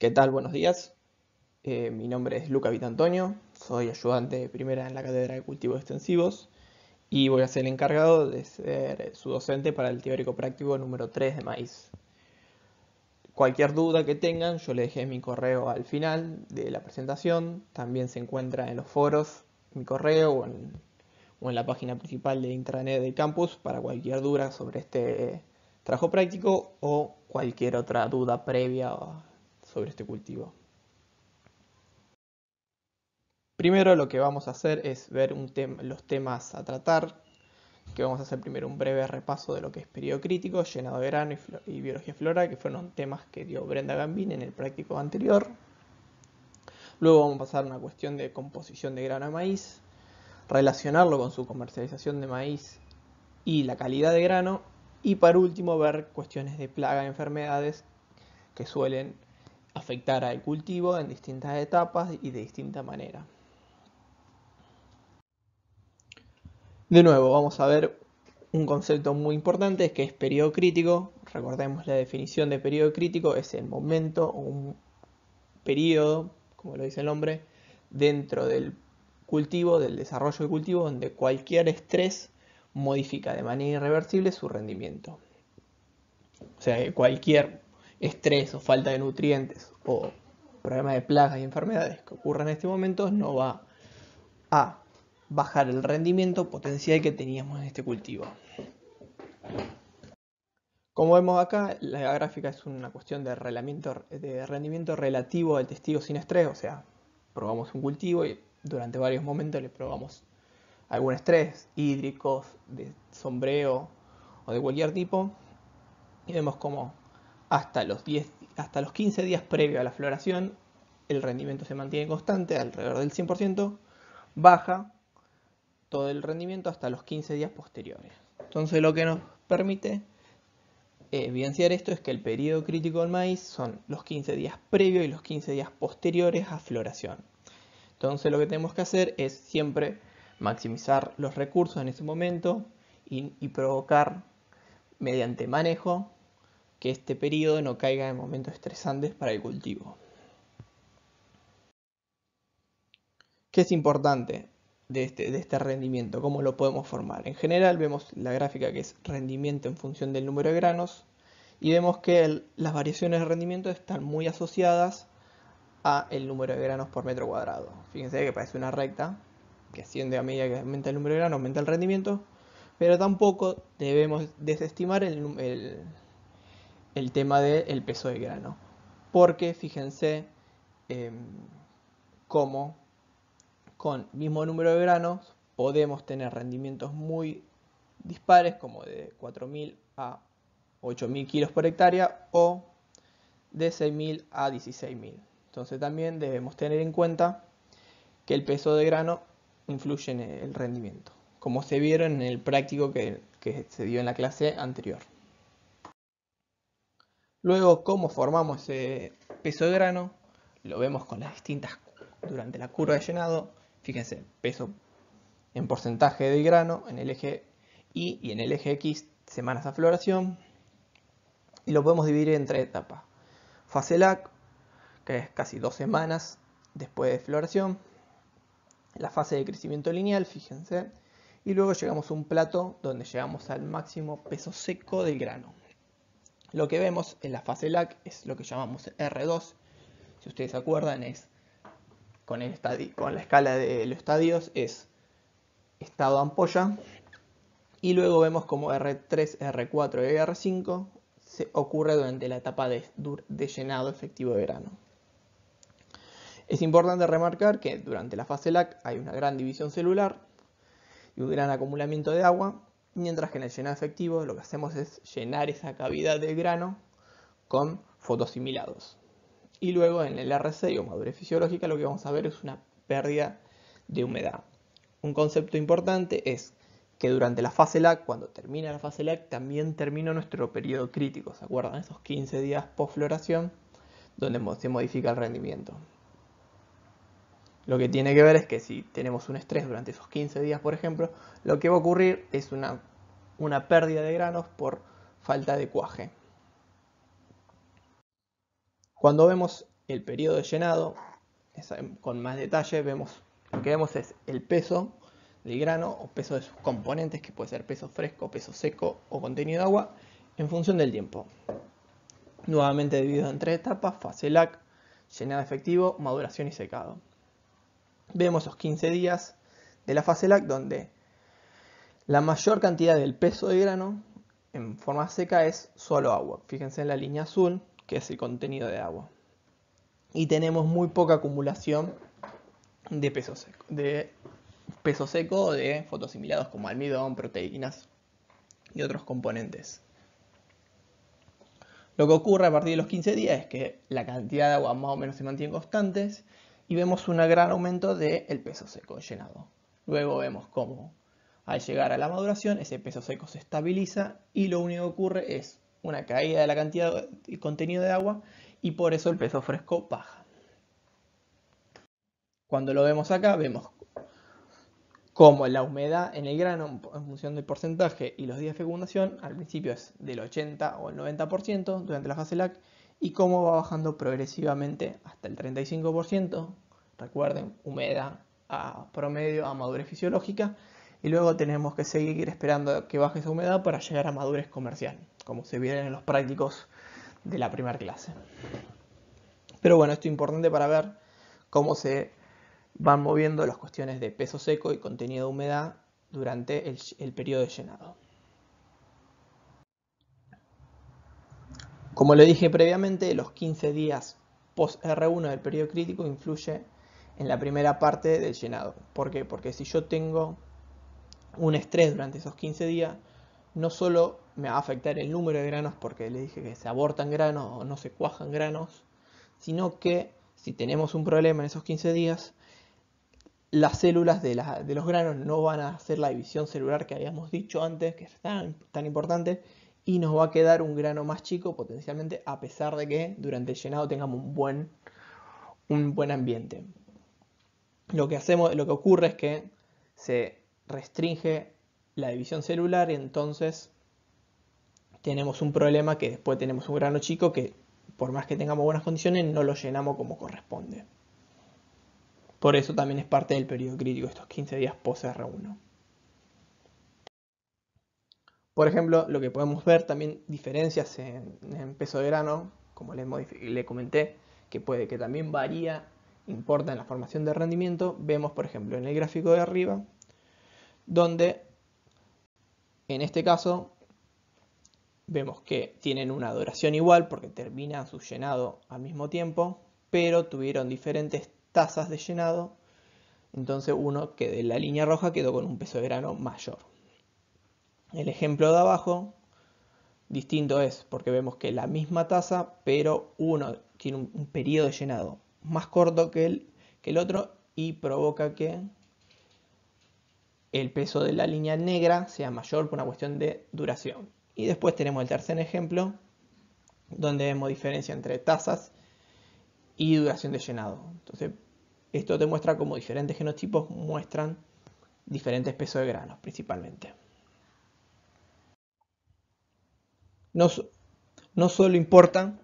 ¿Qué tal? Buenos días. Eh, mi nombre es Luca Antonio, soy ayudante de primera en la Cátedra de Cultivos Extensivos y voy a ser el encargado de ser su docente para el teórico práctico número 3 de maíz. Cualquier duda que tengan, yo le dejé mi correo al final de la presentación. También se encuentra en los foros mi correo o en, la página principal de intranet del campus para cualquier duda sobre este trabajo práctico o cualquier otra duda previa sobre este cultivo. Primero lo que vamos a hacer es ver los temas a tratar, que vamos a hacer primero un breve repaso de lo que es periodo crítico, llenado de grano y, biología flora, que fueron temas que dio Brenda Gambin en el práctico anterior. Luego vamos a pasar a una cuestión de composición de grano de maíz, relacionarlo con su comercialización de maíz y la calidad de grano. Y por último ver cuestiones de plaga, enfermedades que suelen Afectar al cultivo en distintas etapas y de distinta manera. De nuevo, vamos a ver un concepto muy importante que es periodo crítico. Recordemos la definición de periodo crítico, es el momento o un periodo, como lo dice el nombre, dentro del cultivo, del desarrollo del cultivo, donde cualquier estrés modifica de manera irreversible su rendimiento. O sea, cualquier estrés o falta de nutrientes o problemas de plagas y enfermedades que ocurran en este momento, no va a bajar el rendimiento potencial que teníamos en este cultivo. Como vemos acá, la gráfica es una cuestión de, de rendimiento relativo al testigo sin estrés, o sea, probamos un cultivo y durante varios momentos le probamos algún estrés, hídricos, de sombreo o de cualquier tipo, y vemos cómo hasta los, hasta los 15 días previo a la floración, el rendimiento se mantiene constante, alrededor del 100%, baja todo el rendimiento hasta los 15 días posteriores. Entonces lo que nos permite eh, evidenciar esto es que el periodo crítico del maíz son los 15 días previos y los 15 días posteriores a floración. Entonces lo que tenemos que hacer es siempre maximizar los recursos en ese momento y provocar mediante manejo que este periodo no caiga en momentos estresantes para el cultivo. ¿Qué es importante este, de este, rendimiento? ¿Cómo lo podemos formar? En general vemos la gráfica que es rendimiento en función del número de granos y vemos que las variaciones de rendimiento están muy asociadas a el número de granos por metro cuadrado. Fíjense que parece una recta que asciende a medida que aumenta el número de granos, aumenta el rendimiento, pero tampoco debemos desestimar el, el, el tema del peso de grano. Porque fíjense como em, cómo con mismo número de granos podemos tener rendimientos muy dispares, como de 4.000 a 8.000 kilos por hectárea o de 6.000 a 16.000. Entonces también debemos tener en cuenta que el peso de grano influye en el rendimiento, como se vieron en el práctico que, que se dio en la clase anterior. Luego, cómo formamos ese peso de grano, lo vemos con las distintas durante la curva de llenado. Fíjense, peso en porcentaje de grano en el eje Y y en el eje X, semanas de floración. Y lo podemos dividir en tres etapas. Fase LAC, que es casi dos semanas después de floración. La fase de crecimiento lineal, fíjense. Y luego llegamos a un plato donde llegamos al máximo peso seco del grano. Lo que vemos en la fase LAC es lo que llamamos R2. Si ustedes se acuerdan, es con, la escala de los estadios es estado ampolla. Y luego vemos como R3, R4 y R5 se ocurre durante la etapa de, de llenado efectivo de grano. Es importante remarcar que durante la fase LAC hay una gran división celular y un gran acumulamiento de agua, Mientras que en el llenado efectivo lo que hacemos es llenar esa cavidad del grano con fotosimilados. Y luego en el RC o madurez fisiológica lo que vamos a ver es una pérdida de humedad. Un concepto importante es que durante la fase LAC, cuando termina la fase LAC, también termina nuestro periodo crítico, ¿se acuerdan? Esos 15 días post floración donde se modifica el rendimiento. Lo que tiene que ver es que si tenemos un estrés durante esos 15 días, por ejemplo, lo que va a ocurrir es una, pérdida de granos por falta de cuaje. Cuando vemos el periodo de llenado, em, con más detalle, vemos lo que vemos es el peso del grano o peso de sus componentes, que puede ser peso fresco, peso seco o contenido de agua, en función del tiempo. Nuevamente dividido en tres etapas, fase LAC, llenado efectivo, maduración y secado vemos los 15 días de la fase LAC donde la mayor cantidad del peso de grano en forma seca es solo agua. Fíjense en la línea azul, que es el contenido de agua. Y tenemos muy poca acumulación de peso seco, de peso seco de fotosimilados como almidón, proteínas y otros componentes. Lo que ocurre a partir de los 15 días es que la cantidad de agua más o menos se mantiene constante y vemos un gran aumento del peso seco llenado. Luego vemos cómo al llegar a la maduración ese peso seco se estabiliza y lo único que ocurre es una caída de la cantidad y contenido de agua y por eso el peso fresco baja. Cuando lo vemos acá vemos cómo la humedad en el grano en función del porcentaje y los días de fecundación al principio es del 80 o el 90% durante la fase LAC y cómo va bajando progresivamente hasta el 35%, recuerden, humedad a promedio a madurez fisiológica, y luego tenemos que seguir esperando que baje esa humedad para llegar a madurez comercial, como se vieron en los prácticos de la primera clase. Pero bueno, esto es importante para ver cómo se van moviendo las cuestiones de peso seco y contenido de humedad durante el, el periodo de llenado. Como le dije previamente, los 15 días post R1 del periodo crítico influye en la primera parte del llenado. ¿Por qué? Porque si yo tengo un estrés durante esos 15 días, no solo me va a afectar el número de granos porque le dije que se abortan granos o no se cuajan granos, sino que si tenemos un problema en esos 15 días, las células de, los granos no van a hacer la división celular que habíamos dicho antes, que es tan importante, y nos va a quedar un grano más chico potencialmente a pesar de que durante el llenado tengamos un buen, un buen ambiente. Lo que, hacemos, lo que ocurre es que se restringe la división celular y entonces tenemos un problema que después tenemos un grano chico que por más que tengamos buenas condiciones no lo llenamos como corresponde. Por eso también es parte del periodo crítico estos 15 días post R1. Por ejemplo, lo que podemos ver también diferencias en, peso de grano, como les, le comenté, que puede que también varía, importa en la formación de rendimiento. Vemos, por ejemplo, en el gráfico de arriba, donde en este caso vemos que tienen una duración igual porque terminan su llenado al mismo tiempo, pero tuvieron diferentes tasas de llenado, entonces uno que de la línea roja quedó con un peso de grano mayor. El ejemplo de abajo distinto es porque vemos que la misma tasa, pero uno tiene un, periodo de llenado más corto que el, que el otro y provoca que el peso de la línea negra sea mayor por una cuestión de duración. Y después tenemos el tercer ejemplo, donde vemos diferencia entre tasas y duración de llenado. Entonces, esto te muestra cómo diferentes genotipos muestran diferentes pesos de granos principalmente. no, no solo importa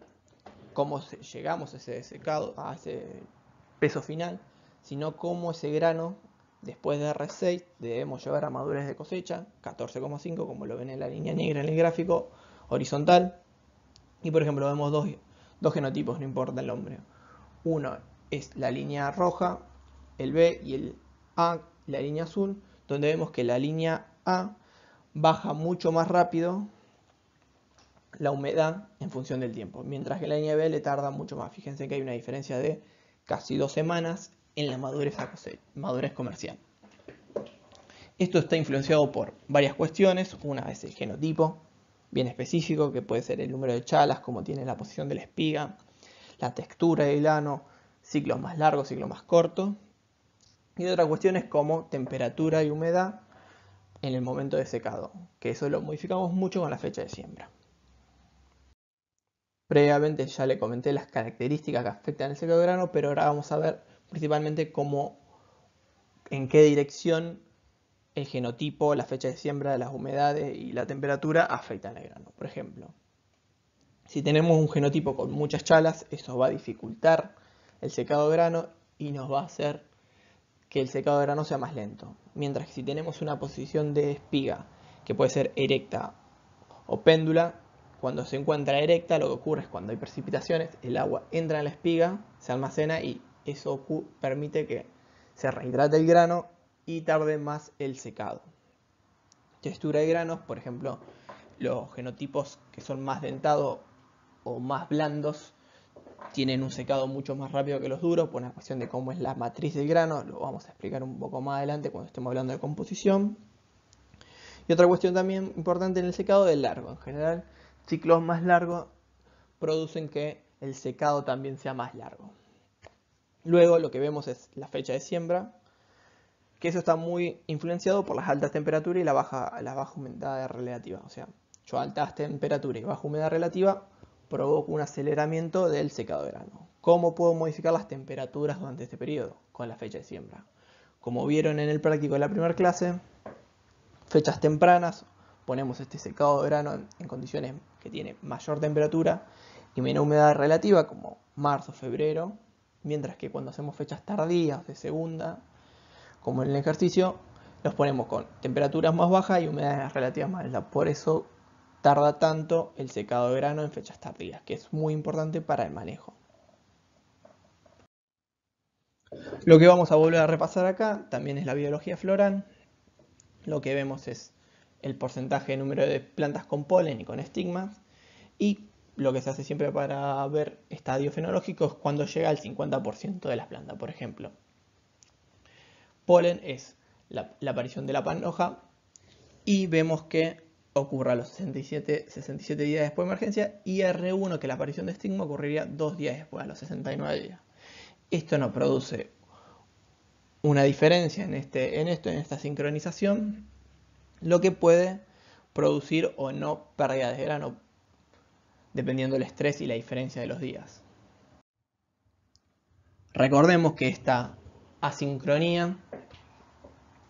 cómo llegamos a ese secado, a ese peso final, sino cómo ese grano, después de R6, debemos llevar a madurez de cosecha, 14,5, como lo ven en la línea negra en el gráfico horizontal. Y por ejemplo, vemos dos, dos genotipos, no importa el nombre. Uno es la línea roja, el B y el A, la línea azul, donde vemos que la línea A baja mucho más rápido la humedad en función del tiempo, mientras que la nieve le tarda mucho más. Fíjense que hay una diferencia de casi dos semanas en la madurez, comercial. Esto está influenciado por varias cuestiones. Una es el genotipo, bien específico, que puede ser el número de chalas, como tiene la posición de la espiga, la textura del lano, ciclos más largos, ciclos más cortos. Y otra cuestión es como temperatura y humedad en el momento de secado, que eso lo modificamos mucho con la fecha de siembra. Previamente ya le comenté las características que afectan el secado de grano, pero ahora vamos a ver principalmente cómo, en qué dirección el genotipo, la fecha de siembra, las humedades y la temperatura afectan al grano. Por ejemplo, si tenemos un genotipo con muchas chalas, eso va a dificultar el secado de grano y nos va a hacer que el secado de grano sea más lento. Mientras que si tenemos una posición de espiga, que puede ser erecta o péndula, cuando se encuentra erecta, lo que ocurre es cuando hay precipitaciones, el agua entra en la espiga, se almacena y eso permite que se rehidrate el grano y tarde más el secado. Textura de granos, por ejemplo, los genotipos que son más dentados o más blandos tienen un secado mucho más rápido que los duros por una cuestión de cómo es la matriz del grano, lo vamos a explicar un poco más adelante cuando estemos hablando de composición. Y otra cuestión también importante en el secado es el largo. En general, ciclos más largos producen que el secado también sea más largo. Luego lo que vemos es la fecha de siembra, que eso está muy influenciado por las altas temperaturas y la baja, la baja humedad relativa. O sea, yo altas temperaturas y baja humedad relativa provoco un aceleramiento del secado de grano. ¿Cómo puedo modificar las temperaturas durante este periodo? Con la fecha de siembra. Como vieron en el práctico de la primera clase, fechas tempranas, ponemos este secado de grano en condiciones que tiene mayor temperatura y menor humedad relativa, como marzo, febrero, mientras que cuando hacemos fechas tardías de segunda, como en el ejercicio, los ponemos con temperaturas más bajas y humedades relativas más altas. Por eso tarda tanto el secado de grano en fechas tardías, que es muy importante para el manejo. Lo que vamos a volver a repasar acá también es la biología floral. Lo que vemos es el porcentaje de número de plantas con polen y con estigmas. Y lo que se hace siempre para ver estadios fenológicos es cuando llega al 50% de las plantas, por ejemplo. Polen es la, aparición de la panoja y vemos que ocurre a los 67, 67 días después de emergencia y R1, que la aparición de estigma ocurriría dos días después, a los 69 días. Esto nos produce una diferencia en, este, en esto, en esta sincronización, lo que puede producir o no pérdida de grano, dependiendo del estrés y la diferencia de los días. Recordemos que esta asincronía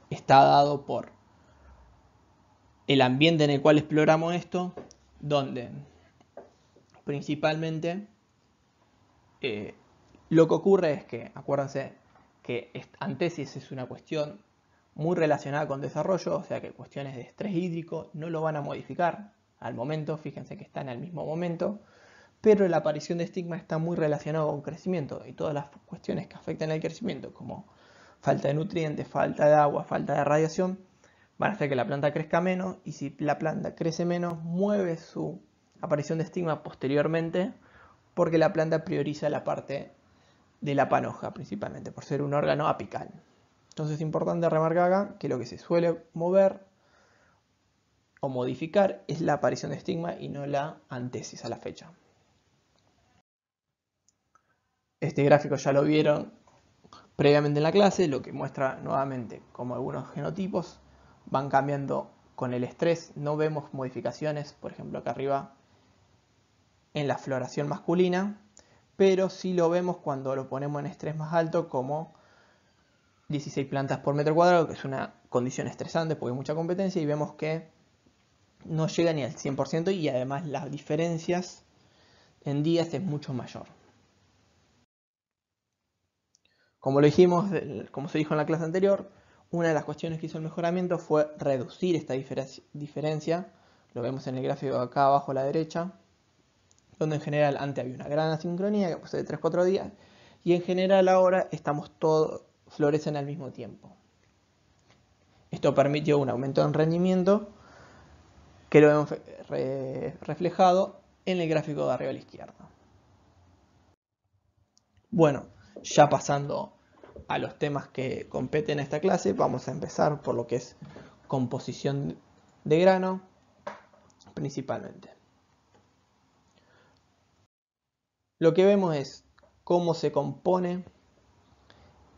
está dado por el ambiente en el cual exploramos esto, donde principalmente eh, lo que ocurre es que, acuérdense que antesis es una cuestión muy relacionada con desarrollo, o sea que cuestiones de estrés hídrico no lo van a modificar al momento, fíjense que está en el mismo momento, pero la aparición de estigma está muy relacionada con crecimiento y todas las cuestiones que afectan al crecimiento, como falta de nutrientes, falta de agua, falta de radiación, van a hacer que la planta crezca menos y si la planta crece menos, mueve su aparición de estigma posteriormente porque la planta prioriza la parte de la panoja principalmente, por ser un órgano apical. Entonces es importante remarcar acá que lo que se suele mover o modificar es la aparición de estigma y no la antesis a la fecha. Este gráfico ya lo vieron previamente en la clase, lo que muestra nuevamente cómo algunos genotipos van cambiando con el estrés, no vemos modificaciones, por ejemplo acá arriba en la floración masculina, pero sí lo vemos cuando lo ponemos en estrés más alto como 16 plantas por metro cuadrado, que es una condición estresante porque hay mucha competencia y vemos que no llega ni al 100% y además las diferencias en días es mucho mayor. Como lo dijimos, como se dijo en la clase anterior, una de las cuestiones que hizo el mejoramiento fue reducir esta diferencia. Lo vemos en el gráfico acá abajo a la derecha, donde en general antes había una gran asincronía que ser de 3-4 días, y en general ahora estamos todos florecen al mismo tiempo. Esto permitió un aumento en rendimiento que lo hemos reflejado en el gráfico de arriba a la izquierda. Bueno, ya pasando a los temas que competen a esta clase, vamos a empezar por lo que es composición de grano principalmente. Lo que vemos es cómo se compone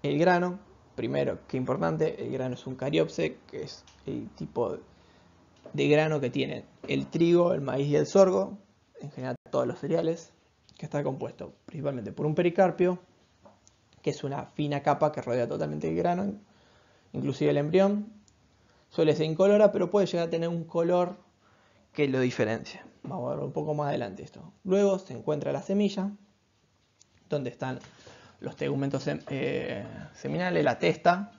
el grano, primero, qué importante, el grano es un cariopse, que es el tipo de grano que tiene el trigo, el maíz y el sorgo, en general todos los cereales, que está compuesto principalmente por un pericarpio, que es una fina capa que rodea totalmente el grano, inclusive el embrión. Suele ser incolora, pero puede llegar a tener un color que lo diferencia. Vamos a ver un poco más adelante esto. Luego se encuentra la semilla, donde están los tegumentos eh, seminales, la testa,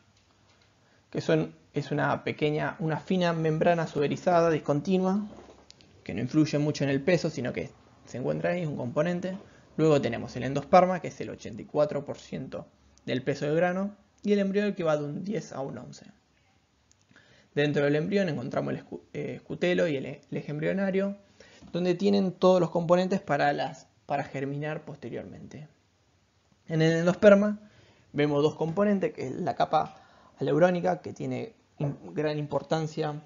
que son, es una pequeña, una fina membrana suberizada, discontinua, que no influye mucho en el peso, sino que se encuentra ahí, un componente. Luego tenemos el endosperma, que es el 84% del peso del grano, y el embrión que va de un 10 a un 11. Dentro del embrión encontramos el eh, escutelo y e-, el eje embrionario, donde tienen todos los componentes para, las, para germinar posteriormente. En el endosperma vemos dos componentes, que es la capa aleurónica, que tiene gran importancia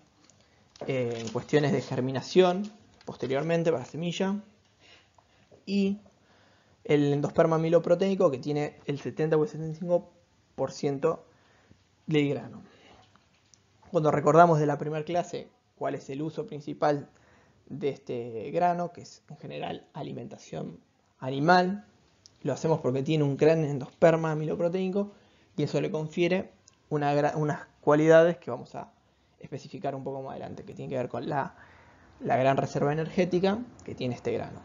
eh, en cuestiones de germinación posteriormente para la semilla, y el endosperma miloproteico que tiene el 70 o 75% de grano. Cuando recordamos de la primera clase cuál es el uso principal de este grano, que es en general alimentación animal, lo hacemos porque tiene un gran endosperma amiloproteínico y eso le confiere unas cualidades que vamos a especificar un poco más adelante, que tiene que ver con la, la gran reserva energética que tiene este grano.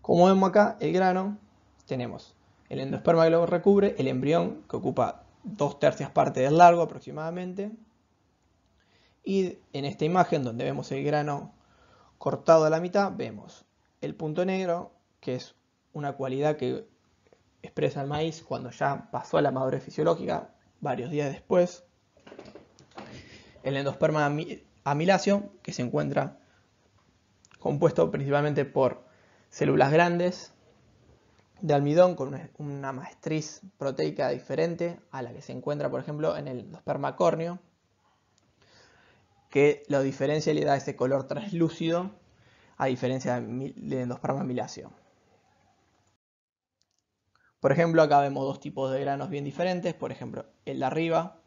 Como vemos acá, el grano, tenemos el endosperma que lo recubre, el embrión que ocupa dos tercias partes del largo aproximadamente, y en esta imagen donde vemos el grano cortado a la mitad, vemos el punto negro, que es una cualidad que expresa el maíz cuando ya pasó a la madurez fisiológica, varios días después. El endosperma amiláceo, que se encuentra compuesto principalmente por células grandes de almidón con una, maestriz proteica diferente a la que se encuentra, por ejemplo, en el endosperma córneo, que lo diferencia le da ese color translúcido a diferencia del endosperma amiláceo. Por ejemplo, acá vemos dos tipos de granos bien diferentes. Por ejemplo, el de arriba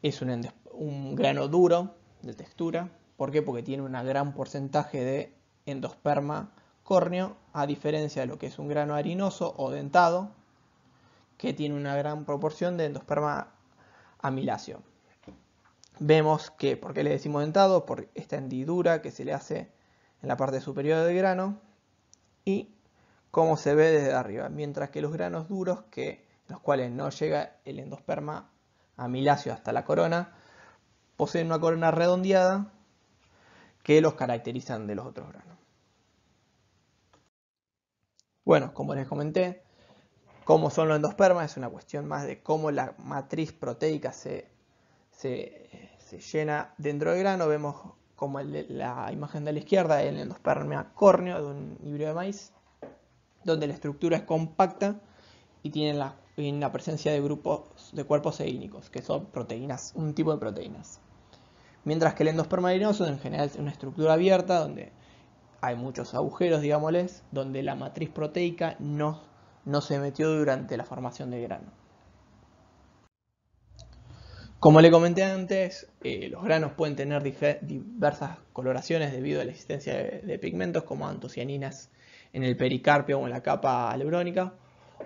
es un, un grano duro de textura. ¿Por qué? Porque tiene un gran porcentaje de endosperma córneo, a diferencia de lo que es un grano harinoso o dentado, que tiene una gran proporción de endosperma amiláceo vemos que, ¿por qué le decimos dentado? Por esta hendidura que se le hace en la parte superior del grano y cómo se ve desde arriba. Mientras que los granos duros, que, los cuales no llega el endosperma amiláceo hasta la corona, poseen una corona redondeada que los caracterizan de los otros granos. Bueno, como les comenté, cómo son los endospermas es una cuestión más de cómo la matriz proteica se se llena dentro del grano, vemos como la imagen de la izquierda, el endospermia córneo de un híbrido de maíz, donde la estructura es compacta y tiene la, presencia de grupos de cuerpos eínicos, que son proteínas, un tipo de proteínas. Mientras que el endosperma arenoso en general es una estructura abierta donde hay muchos agujeros, digámosles, donde la matriz proteica no, no se metió durante la formación del grano. Como le comenté antes, eh, los granos pueden tener diversas coloraciones debido a la existencia de, pigmentos como antocianinas en el pericarpio o en la capa aleurónica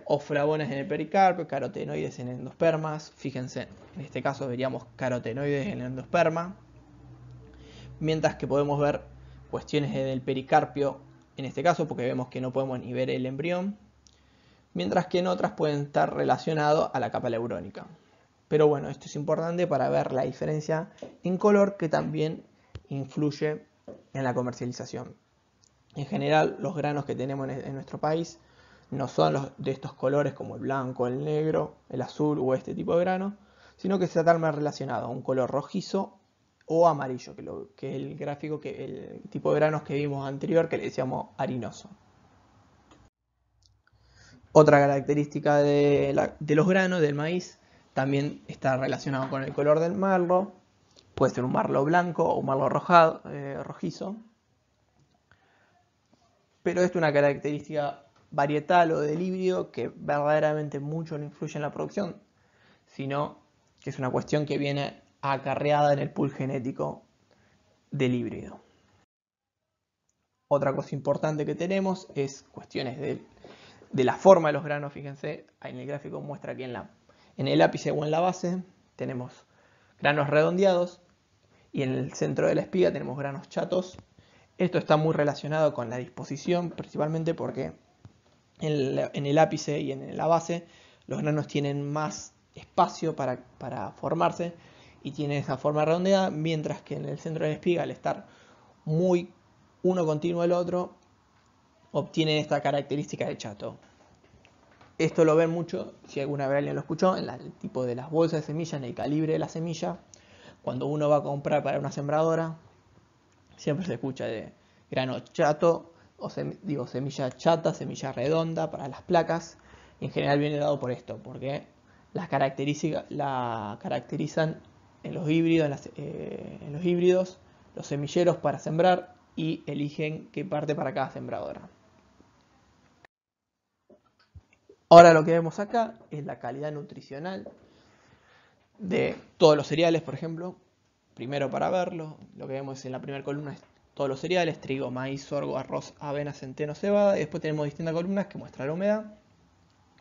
o flavones en el pericarpio, carotenoides en endospermas, fíjense, en este caso veríamos carotenoides en el endosperma, mientras que podemos ver cuestiones en el pericarpio en este caso porque vemos que no podemos ni ver el embrión, mientras que en otras pueden estar relacionados a la capa aleurónica pero bueno, esto es importante para ver la diferencia en color que también influye en la comercialización. En general, los granos que tenemos en e-, nuestro país no son los de estos colores como el blanco, el negro, el azul o este tipo de grano, sino que se está más relacionado a un color rojizo o amarillo, que, es el gráfico, que el tipo de granos que vimos anterior, que le decíamos harinoso. Otra característica de los granos del maíz también está relacionado con el color del marlo. Puede ser un marlo blanco o un marlo rojado, eh, rojizo. Pero esto es una característica varietal o del híbrido que verdaderamente mucho no influye en la producción, sino que es una cuestión que viene acarreada en el pool genético del híbrido. Otra cosa importante que tenemos es cuestiones de, la forma de los granos. Fíjense, en el gráfico muestra aquí en la en el ápice o en la base tenemos granos redondeados y en el centro de la espiga tenemos granos chatos. Esto está muy relacionado con la disposición, principalmente porque en el, ápice y en la base los granos tienen más espacio para, formarse y tienen esa forma redondeada, mientras que en el centro de la espiga, al estar muy uno continuo al otro, obtienen esta característica de chato. Esto lo ven mucho, si alguna vez alguien lo escuchó, en el tipo de las bolsas de semillas, en el calibre de la semilla. Cuando uno va a comprar para una sembradora, siempre se escucha de grano chato, o digo semilla chata, semilla redonda para las placas. en general viene dado por esto, porque las características la caracterizan en los híbridos, eh, en los híbridos, los semilleros para sembrar y eligen qué parte para cada sembradora. Ahora lo que vemos acá es la calidad nutricional de todos los cereales, por ejemplo. Primero para verlo, lo que vemos en la primera columna es todos los cereales, trigo, maíz, sorgo, arroz, avena, centeno, cebada. Y después tenemos distintas columnas que muestran la humedad,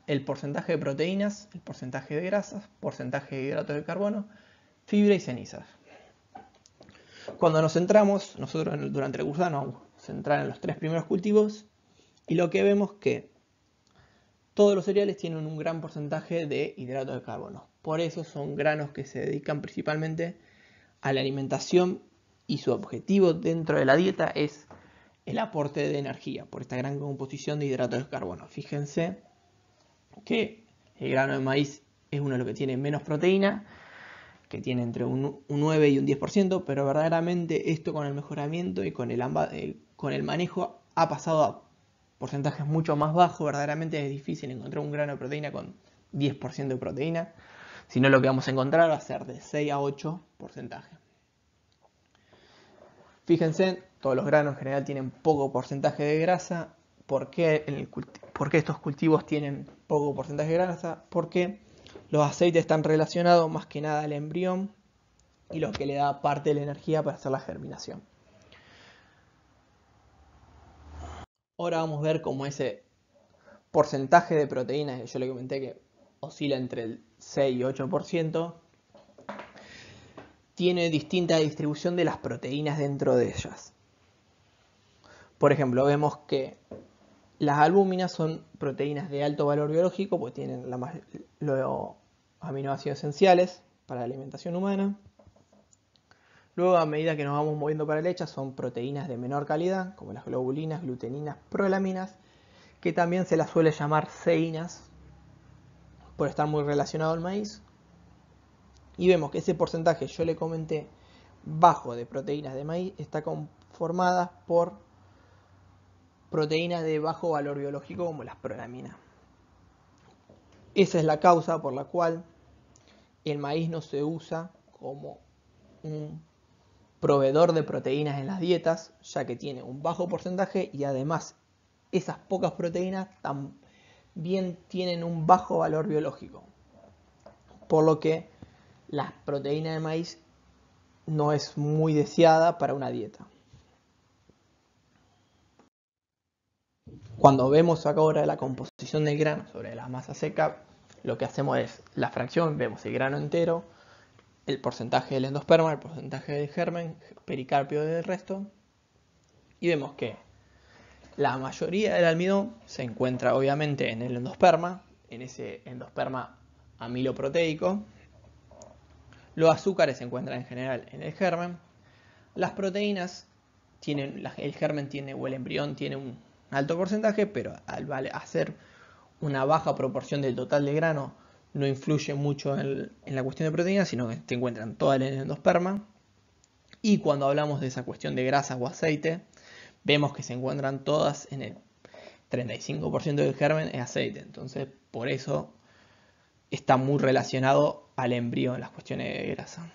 el porcentaje de proteínas, el porcentaje de grasas, porcentaje de hidratos de carbono, fibra y cenizas. Cuando nos centramos, nosotros durante el curso nos centramos en los tres primeros cultivos y lo que vemos que todos los cereales tienen un gran porcentaje de hidratos de carbono. Por eso son granos que se dedican principalmente a la alimentación y su objetivo dentro de la dieta es el aporte de energía por esta gran composición de hidratos de carbono. Fíjense que el grano de maíz es uno de los que tiene menos proteína, que tiene entre un, 9 y un 10%, pero verdaderamente esto con el mejoramiento y con el, con el manejo ha pasado a es mucho más bajo, verdaderamente es difícil encontrar un grano de proteína con 10% de proteína, sino lo que vamos a encontrar va a ser de 6 a 8 porcentaje. Fíjense, todos los granos en general tienen poco porcentaje de grasa. ¿Por qué estos cultivos tienen poco porcentaje de grasa? Porque los aceites están relacionados más que nada al embrión y lo que le da parte de la energía para hacer la germinación. Ahora vamos a ver cómo ese porcentaje de proteínas yo le comenté que oscila entre el 6 y 8%, tiene distinta distribución de las proteínas dentro de ellas. Por ejemplo, vemos que las albúminas son proteínas de alto valor biológico, pues tienen los aminoácidos esenciales para la alimentación humana. Luego, a medida que nos vamos moviendo para la leche, son proteínas de menor calidad, como las globulinas, gluteninas, prolaminas, que también se las suele llamar ceínas, por estar muy relacionado al maíz. Y vemos que ese porcentaje, yo le comenté, bajo de proteínas de maíz, está conformada por proteínas de bajo valor biológico, como las prolaminas. Esa es la causa por la cual el maíz no se usa como un proveedor de proteínas en las dietas, ya que tiene un bajo porcentaje y además esas pocas proteínas también tienen un bajo valor biológico. Por lo que la proteína de maíz no es muy deseada para una dieta. Cuando vemos acá ahora la composición del grano sobre la masa seca, lo que hacemos es la fracción, vemos el grano entero, el porcentaje del endosperma, el porcentaje del germen, pericarpio del resto. Y vemos que la mayoría del almidón se encuentra obviamente en el endosperma, en ese endosperma amiloproteico. Los azúcares se encuentran en general en el germen. Las proteínas tienen, el germen tiene o el embrión tiene un alto porcentaje, pero al hacer una baja proporción del total de grano no influye mucho en, la cuestión de proteínas, sino que se encuentran todas en el endosperma. Y cuando hablamos de esa cuestión de grasa o aceite, vemos que se encuentran todas en el 35% del germen es aceite. Entonces, por eso está muy relacionado al embrión las cuestiones de grasa.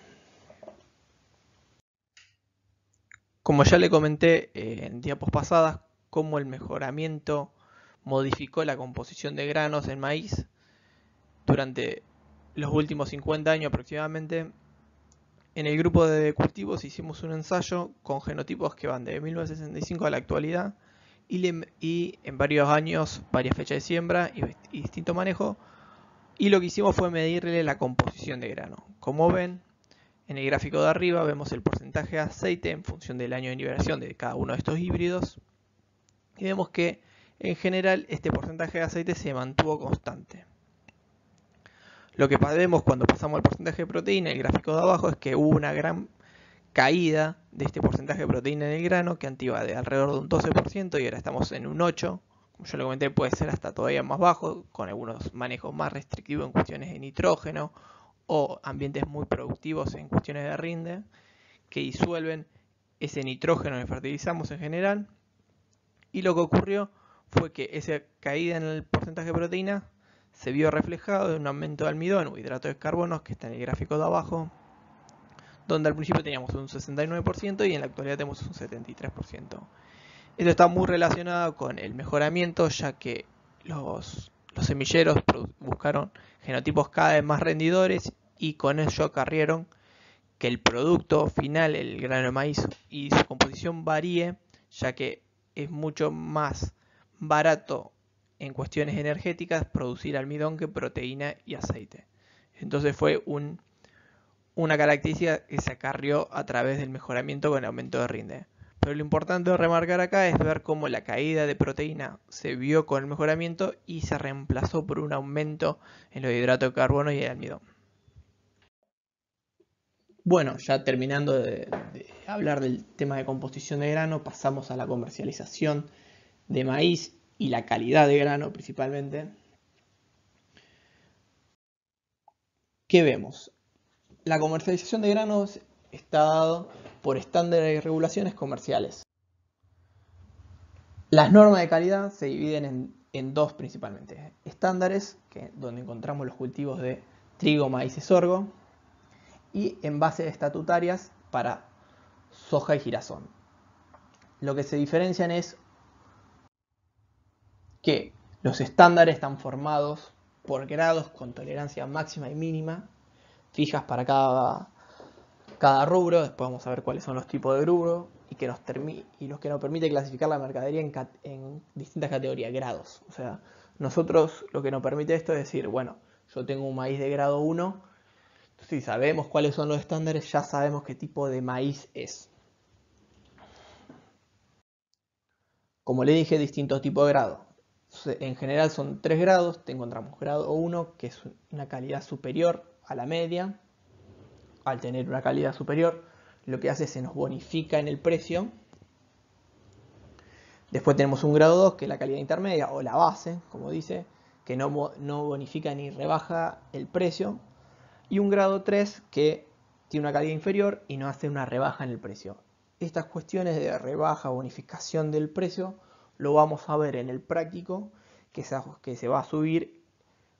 Como ya le comenté eh, en diapos pasadas, cómo el mejoramiento modificó la composición de granos en maíz durante los últimos 50 años aproximadamente, en el grupo de cultivos hicimos un ensayo con genotipos que van de 1965 a la actualidad y, en varios años, varias fechas de siembra y, distinto manejo. Y lo que hicimos fue medirle la composición de grano. Como ven, en el gráfico de arriba vemos el porcentaje de aceite en función del año de liberación de cada uno de estos híbridos. Y vemos que en general este porcentaje de aceite se mantuvo constante. Lo que vemos cuando pasamos al porcentaje de proteína, el gráfico de abajo, es que hubo una gran caída de este porcentaje de proteína en el grano que antes de alrededor de un 12% y ahora estamos en un 8%. Como yo lo comenté, puede ser hasta todavía más bajo, con algunos manejos más restrictivos en cuestiones de nitrógeno o ambientes muy productivos en cuestiones de rinde, que disuelven ese nitrógeno que fertilizamos en general. Y lo que ocurrió fue que esa caída en el porcentaje de proteína se vio reflejado en un aumento de almidón o hidrato de carbono que está en el gráfico de abajo, donde al principio teníamos un 69% y en la actualidad tenemos un 73%. Esto está muy relacionado con el mejoramiento, ya que los, los semilleros buscaron genotipos cada vez más rendidores y con ello acarrieron que el producto final, el grano de maíz y su composición varíe, ya que es mucho más barato en cuestiones energéticas producir almidón que proteína y aceite. Entonces fue un, una característica que se acarrió a través del mejoramiento con el aumento de rinde. Pero lo importante de remarcar acá es ver cómo la caída de proteína se vio con el mejoramiento y se reemplazó por un aumento en los hidratos de carbono y el almidón. Bueno, ya terminando de hablar del tema de composición de grano, pasamos a la comercialización de maíz y la calidad de grano principalmente. ¿Qué vemos? La comercialización de granos está dado por estándares y regulaciones comerciales. Las normas de calidad se dividen en, dos principalmente. Estándares, que, donde encontramos los cultivos de trigo, maíz y sorgo, y en envases estatutarias para soja y girasol. Lo que se diferencian es que los estándares están formados por grados con tolerancia máxima y mínima, fijas para cada, cada rubro, después vamos a ver cuáles son los tipos de rubro, y, que y los que nos permite clasificar la mercadería en, en distintas categorías, grados. O sea, nosotros lo que nos permite esto es decir, bueno, yo tengo un maíz de grado 1, si sabemos cuáles son los estándares, ya sabemos qué tipo de maíz es. Como le dije, distintos tipos de grado en general son tres grados, te encontramos grado 1, que es una calidad superior a la media. Al tener una calidad superior, lo que hace es se nos bonifica en el precio. Después tenemos un grado 2, que es la calidad intermedia, o la base, como dice, que no, no bonifica ni rebaja el precio. Y un grado 3, que tiene una calidad inferior y no hace una rebaja en el precio. Estas cuestiones de rebaja, bonificación del precio, lo vamos a ver en el práctico que se, va a subir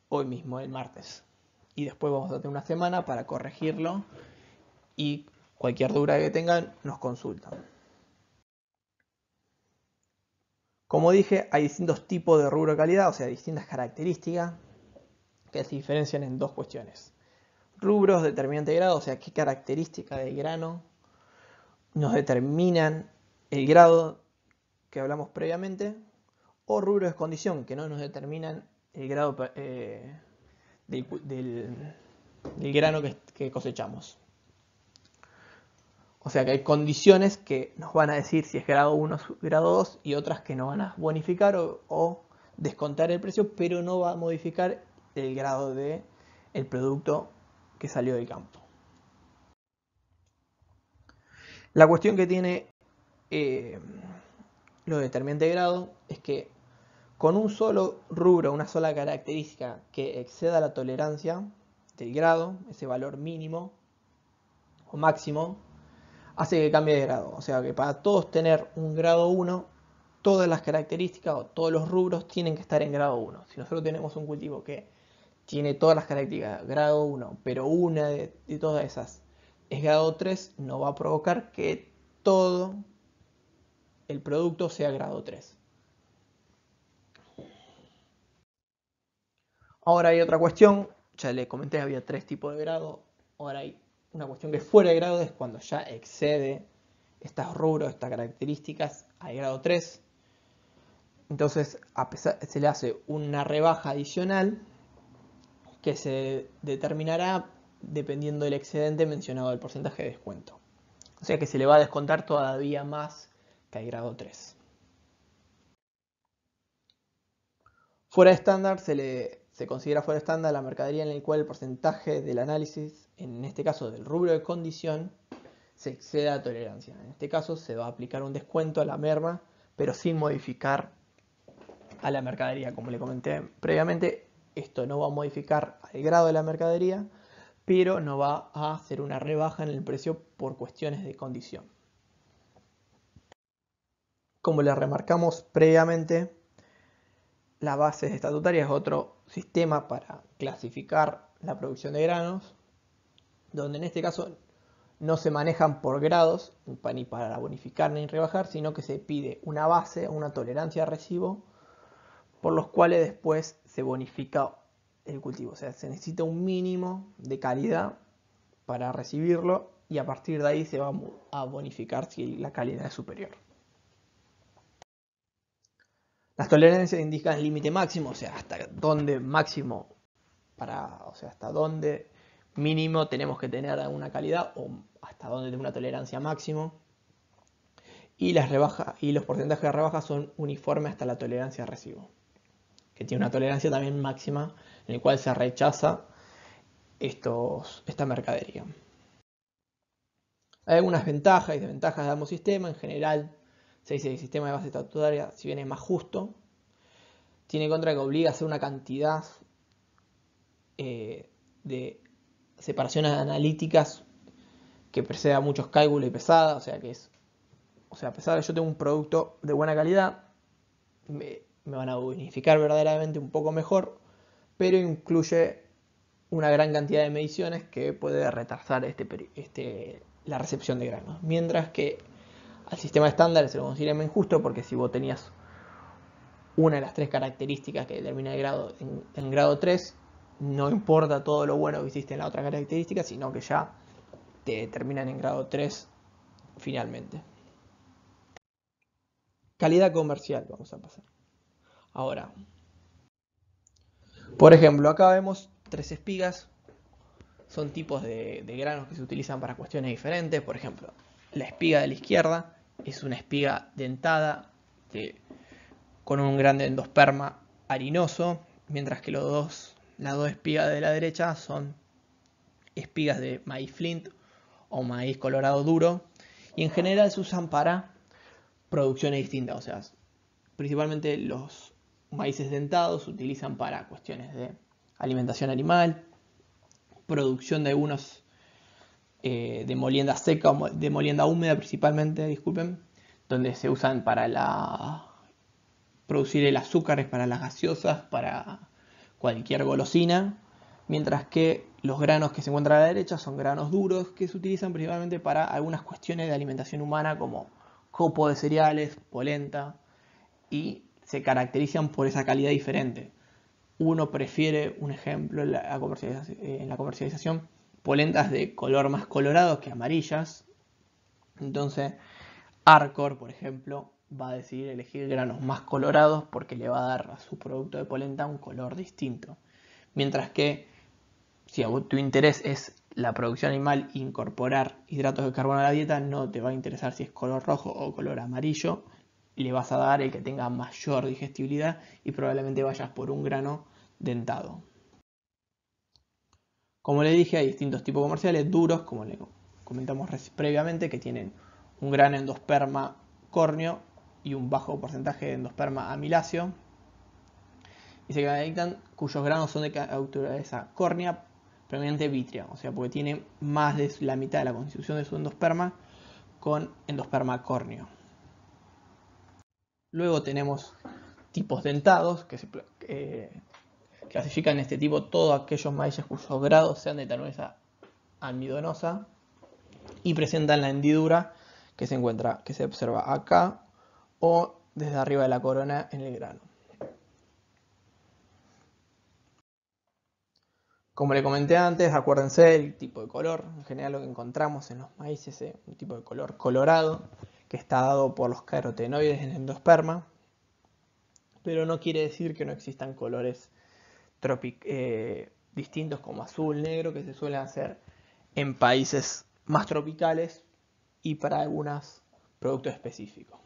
hoy mismo, el martes. Y después vamos a tener una semana para corregirlo y cualquier duda que tengan nos consultan. Como dije, hay distintos tipos de rubro calidad, o sea, distintas características que se diferencian en dos cuestiones. Rubros determinante de grado, o sea, qué característica del grano nos determinan el grado que hablamos previamente, o rubros de condición que no nos determinan el grado eh, del, grano que, cosechamos. O sea que hay condiciones que nos van a decir si es grado 1 grado 2 y otras que nos van a bonificar o, descontar el precio, pero no va a modificar el grado del el producto que salió del campo. La cuestión que tiene eh, lo de determinante grado es que con un solo rubro, una sola característica que exceda la tolerancia del grado, ese valor mínimo o máximo, hace que cambie de grado. O sea que para todos tener un grado 1, todas las características o todos los rubros tienen que estar en grado 1. Si nosotros tenemos un cultivo que tiene todas las características, grado 1, pero una de, de todas esas es grado 3, no va a provocar que todo el producto sea grado 3. Ahora hay otra cuestión, ya le comenté, había tres tipos de grado, ahora hay una cuestión que fuera de grado, es cuando ya excede Estas rubros, estas características al grado 3. Entonces a pesar, se le hace una rebaja adicional que se determinará dependiendo del excedente mencionado del porcentaje de descuento. O sea que se le va a descontar todavía más que hay grado 3. Fuera de estándar se, considera fuera de estándar la mercadería en la cual el porcentaje del análisis, en este caso del rubro de condición, se exceda a tolerancia. En este caso se va a aplicar un descuento a la merma, pero sin modificar a la mercadería. Como le comenté previamente, esto no va a modificar el grado de la mercadería, pero no va a hacer una rebaja en el precio por cuestiones de condición. Como le remarcamos previamente, la base estatutaria es otro sistema para clasificar la producción de granos, donde en este caso no se manejan por grados, ni para bonificar ni rebajar, sino que se pide una base, una tolerancia de recibo, por los cuales después se bonifica el cultivo. O sea, se necesita un mínimo de calidad para recibirlo y a partir de ahí se va a bonificar si la calidad es superior. Las tolerancias indican el límite máximo, o sea, hasta dónde máximo para, o sea, hasta dónde mínimo tenemos que tener alguna calidad o hasta dónde tenemos una tolerancia máximo. Y las rebajas y los porcentajes de rebaja son uniformes hasta la tolerancia de recibo, que tiene una tolerancia también máxima en el cual se rechaza esta mercadería. Hay algunas ventajas y desventajas de ambos sistemas. En general, se dice que el sistema de base estatutaria, si bien es más justo, tiene contra que obliga a hacer una cantidad eh, de separaciones analíticas que preceda muchos cálculos y pesadas, o sea que es, o sea, a pesar de que yo tengo un producto de buena calidad, me, van a unificar verdaderamente un poco mejor, pero incluye una gran cantidad de mediciones que puede retrasar este, este la recepción de granos. Mientras que al sistema estándar se lo consideran injusto porque si vos tenías una de las tres características que determina el grado en, grado 3, no importa todo lo bueno que hiciste en la otra característica, sino que ya te determinan en grado 3 finalmente. Calidad comercial, vamos a pasar. Ahora, por ejemplo, acá vemos tres espigas. Son tipos de granos que se utilizan para cuestiones diferentes. Por ejemplo, la espiga de la izquierda es una espiga dentada con un grande endosperma harinoso, mientras que los dos, las dos espigas de la derecha son espigas de maíz flint o maíz colorado duro, y en general se usan para producciones distintas, o sea, principalmente los maíces dentados se utilizan para cuestiones de alimentación animal, producción de algunos eh, de molienda seca o de molienda húmeda principalmente, disculpen, donde se usan para la producir el azúcar, para las gaseosas, para cualquier golosina, mientras que los granos que se encuentran a la derecha son granos duros que se utilizan principalmente para algunas cuestiones de alimentación humana como copo de cereales, polenta, y se caracterizan por esa calidad diferente. Uno prefiere, un ejemplo, eh, en la comercialización polentas de color más colorado que amarillas. Entonces, Arcor, por ejemplo, va a decidir elegir granos más colorados porque le va a dar a su producto de polenta un color distinto. Mientras que si tu interés es la producción animal incorporar hidratos de carbono a la dieta, no te va a interesar si es color rojo o color amarillo. Le vas a dar el que tenga mayor digestibilidad y probablemente vayas por un grano dentado. Como le dije, hay distintos tipos comerciales, duros, como le comentamos previamente, que tienen un gran endosperma córneo y un bajo porcentaje de endosperma amiláceo, y se caracterizan cuyos granos son de esa córnea previamente vitria, o sea, porque tiene más de la mitad de la constitución de su endosperma con endosperma córneo. Luego tenemos tipos dentados, que se, eh, Clasifican en este tipo todos aquellos maíces cuyos grados sean de talonesa almidonosa y presentan la hendidura que se encuentra, que se observa acá o desde arriba de la corona en el grano. Como le comenté antes, acuérdense el tipo de color. En general lo que encontramos en los maíces es un tipo de color colorado que está dado por los carotenoides en endosperma, pero no quiere decir que no existan colores eh, distintos como azul, negro, que se suelen hacer en países más tropicales y para algunos productos específicos.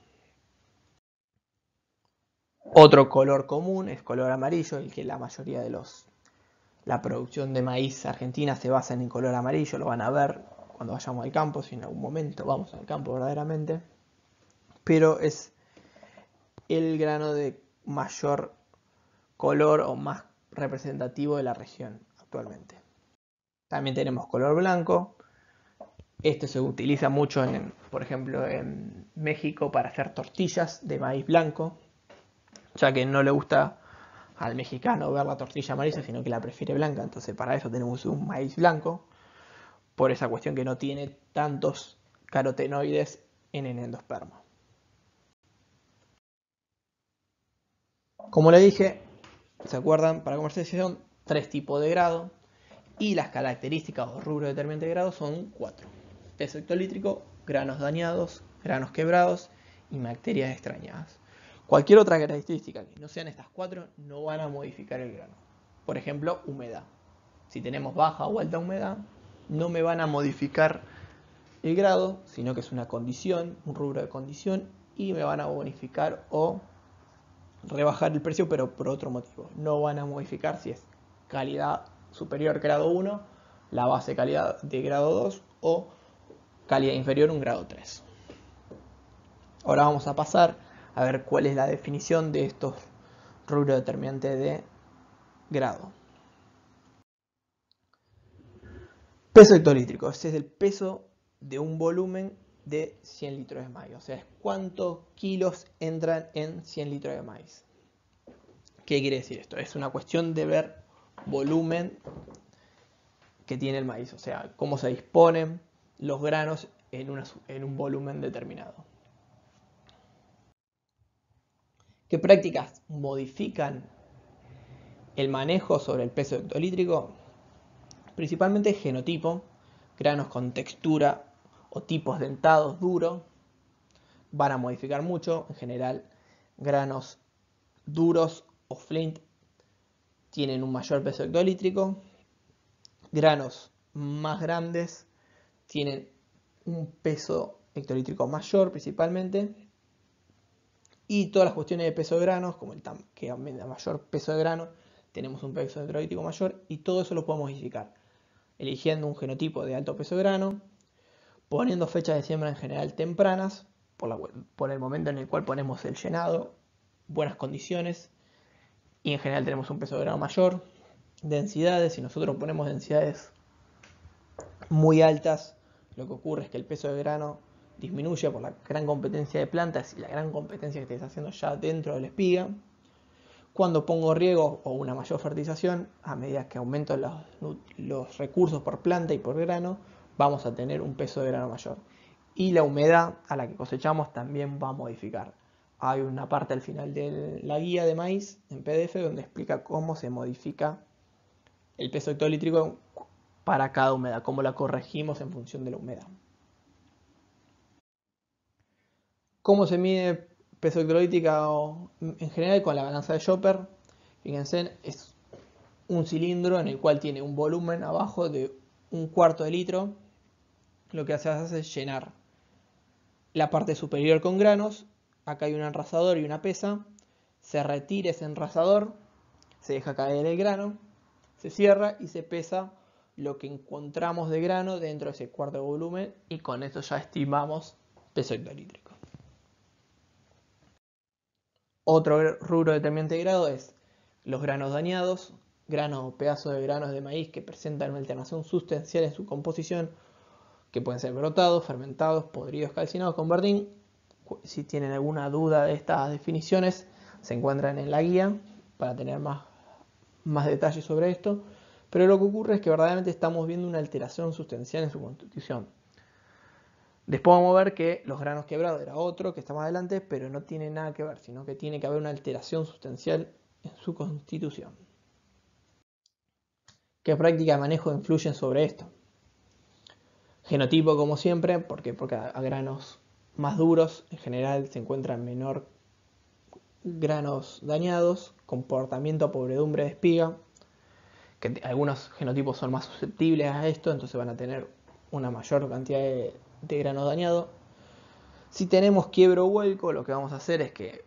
Otro color común es color amarillo, el que la mayoría de los la producción de maíz argentina se basa en el color amarillo, lo van a ver cuando vayamos al campo, si en algún momento vamos al campo verdaderamente. Pero es el grano de mayor color o más representativo de la región actualmente. También tenemos color blanco. Este se utiliza mucho, en, por ejemplo, en México para hacer tortillas de maíz blanco, ya que no le gusta al mexicano ver la tortilla amarilla, sino que la prefiere blanca. Entonces para eso tenemos un maíz blanco, por esa cuestión que no tiene tantos carotenoides en el endospermo. Como le dije, ¿Se acuerdan? Para comercialización, tres tipos de grado y las características o rubros determinantes de grado son cuatro. peso hectolítrico, granos dañados, granos quebrados y bacterias extrañadas. Cualquier otra característica que no sean estas cuatro no van a modificar el grano. Por ejemplo, humedad. Si tenemos baja o alta humedad, no me van a modificar el grado, sino que es una condición, un rubro de condición, y me van a bonificar o rebajar el precio, pero por otro motivo. No van a modificar si es calidad superior grado 1, la base calidad de grado 2 o calidad inferior un grado 3. Ahora vamos a pasar a ver cuál es la definición de estos rubros determinantes de grado. Peso hectolítrico, este es el peso de un volumen de 100 litros de maíz. O sea, es cuántos kilos entran en 100 litros de maíz. ¿Qué quiere decir esto? Es una cuestión de ver volumen que tiene el maíz, o sea, cómo se disponen los granos en, en un volumen determinado. ¿Qué prácticas modifican el manejo sobre el peso hectolítrico? Principalmente genotipo, granos con textura o tipos dentados duros van a modificar mucho. En general, granos duros o flint tienen un mayor peso hectolítrico. Granos más grandes tienen un peso hectolítrico mayor principalmente. Y todas las cuestiones de peso de granos, como el que aumenta mayor peso de grano, tenemos un peso hectolítrico mayor y todo eso lo podemos modificar. Eligiendo un genotipo de alto peso de grano, poniendo fechas de siembra en general tempranas, por, el momento en el cual ponemos el llenado, buenas condiciones, y en general tenemos un peso de grano mayor, densidades, si nosotros ponemos densidades muy altas, lo que ocurre es que el peso de grano disminuye por la gran competencia de plantas y la gran competencia que estés haciendo ya dentro de la espiga. Cuando pongo riego o una mayor fertilización, a medida que aumento los recursos por planta y por grano, vamos a tener un peso de grano mayor. Y la humedad a la que cosechamos también va a modificar. Hay una parte al final de la guía de maíz en PDF donde explica cómo se modifica el peso hectolítrico para cada humedad, cómo la corregimos en función de la humedad. ¿Cómo se mide peso hectolítrico en general con la balanza de Chopper? Fíjense, es un cilindro en el cual tiene un volumen abajo de un cuarto de litro lo que hace es llenar la parte superior con granos, acá hay un enrasador y una pesa, se retira ese enrasador, se deja caer el grano, se cierra y se pesa lo que encontramos de grano dentro de ese cuarto volumen y con esto ya estimamos peso hectolítrico. Otro rubro determinante de grado es los granos dañados, granos o pedazos de granos de maíz que presentan una alternación sustancial en su composición que pueden ser brotados, fermentados, podridos, calcinados con verdín. Si tienen alguna duda de estas definiciones, se encuentran en la guía para tener más, detalles sobre esto. Pero lo que ocurre es que verdaderamente estamos viendo una alteración sustancial en su constitución. Después vamos a ver que los granos quebrados era otro que está más adelante, pero no tiene nada que ver, sino que tiene que haber una alteración sustancial en su constitución. ¿Qué práctica de manejo influyen sobre esto? Genotipo, como siempre, porque, porque a granos más duros en general se encuentran menor granos dañados, comportamiento a pobredumbre de espiga, que algunos genotipos son más susceptibles a esto, entonces van a tener una mayor cantidad de, de grano dañado. Si tenemos quiebro vuelco, lo que vamos a hacer es que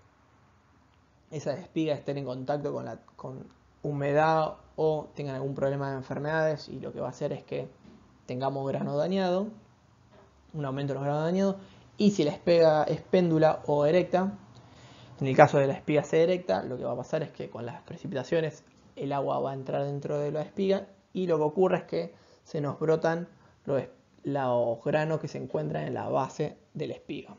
esa espiga estén en contacto con, la, con humedad o tengan algún problema de enfermedades y lo que va a hacer es que tengamos grano dañado, un aumento de los granos dañados, y si la espiga es péndula o erecta, en el caso de la espiga ser erecta, lo que va a pasar es que con las precipitaciones el agua va a entrar dentro de la espiga y lo que ocurre es que se nos brotan los, los granos que se encuentran en la base de la espiga.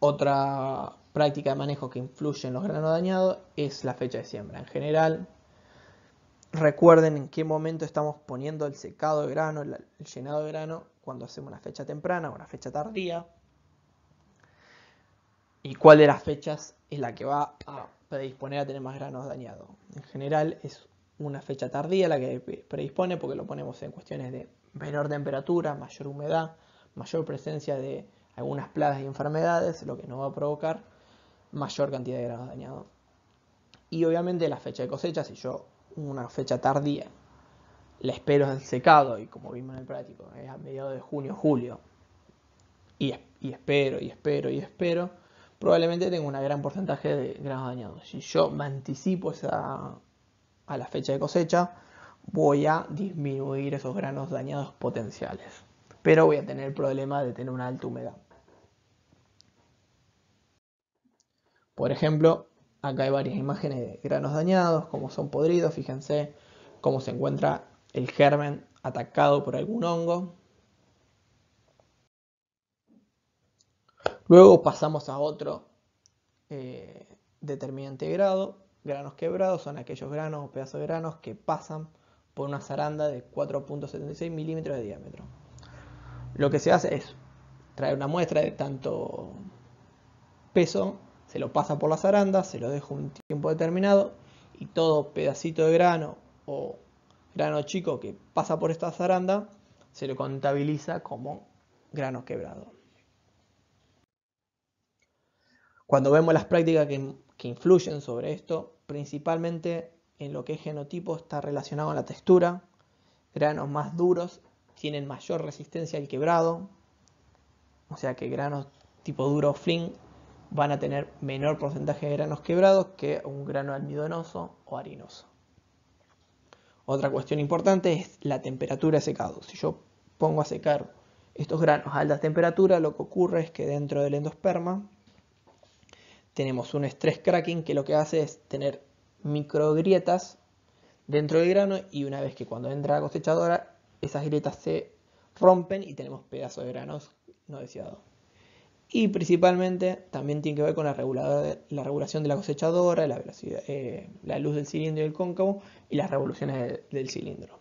Otra práctica de manejo que influye en los granos dañados es la fecha de siembra. En general, Recuerden en qué momento estamos poniendo el secado de grano, el, llenado de grano, cuando hacemos una fecha temprana o una fecha tardía. Y cuál de las fechas es la que va a predisponer a tener más granos dañados. En general es una fecha tardía la que predispone porque lo ponemos en cuestiones de menor temperatura, mayor humedad, mayor presencia de algunas plagas y enfermedades, lo que nos va a provocar mayor cantidad de granos dañados. Y obviamente la fecha de cosecha, si yo una fecha tardía. La espero en secado y como vimos en el práctico, es a mediados de junio, julio. Y, espero, y espero, y espero. Probablemente tenga un gran porcentaje de granos dañados. Si yo me anticipo a la fecha de cosecha, voy a disminuir esos granos dañados potenciales. Pero voy a tener el problema de tener una alta humedad. Por ejemplo, Acá hay varias imágenes de granos dañados, como son podridos, fíjense cómo se encuentra el germen atacado por algún hongo. Luego pasamos a otro eh, determinante grado. Granos quebrados son aquellos granos o pedazos de granos que pasan por una zaranda de 4.76 milímetros de diámetro. Lo que se hace es traer una muestra de tanto peso se lo pasa por la zaranda, se lo deja un tiempo determinado y todo pedacito de grano o grano chico que pasa por esta zaranda se lo contabiliza como grano quebrado. Cuando vemos las prácticas que, influyen sobre esto, principalmente en lo que es genotipo está relacionado con la textura, granos más duros tienen mayor resistencia al quebrado, o sea que granos tipo duro fling van a tener menor porcentaje de granos quebrados que un grano almidonoso o harinoso. Otra cuestión importante es la temperatura de secado. Si yo pongo a secar estos granos a altas temperaturas, lo que ocurre es que dentro del endosperma tenemos un estrés cracking que lo que hace es tener microgrietas dentro del grano y una vez que cuando entra la cosechadora, esas grietas se rompen y tenemos pedazos de granos no deseados. Y principalmente también tiene que ver con la, regulación de la cosechadora, la, velocidad, eh, la luz del cilindro y el cóncavo y las revoluciones del cilindro.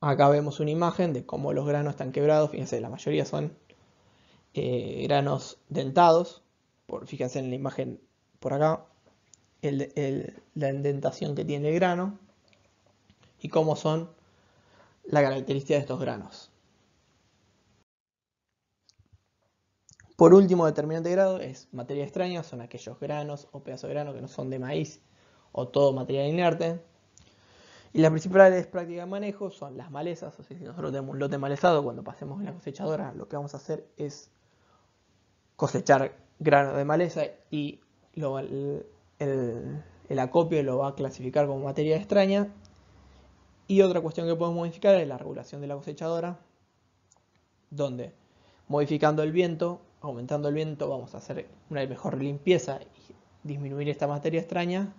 Acá vemos una imagen de cómo los granos están quebrados. Fíjense, la mayoría son eh, granos dentados. Por, fíjense en la imagen por acá, la indentación que tiene el grano y cómo son la característica de estos granos. Por último, determinante grado es materia extraña, son aquellos granos o pedazos de grano que no son de maíz o todo material inerte. Y las principales prácticas de manejo son las malezas, o sea, si nosotros tenemos un lote malezado, cuando pasemos en la cosechadora, lo que vamos a hacer es cosechar grano de maleza y el, el acopio lo va a clasificar como materia extraña. Y otra cuestión que podemos modificar es la regulación de la cosechadora, donde modificando el viento aumentando el viento vamos a hacer una mejor limpieza y disminuir esta materia extraña.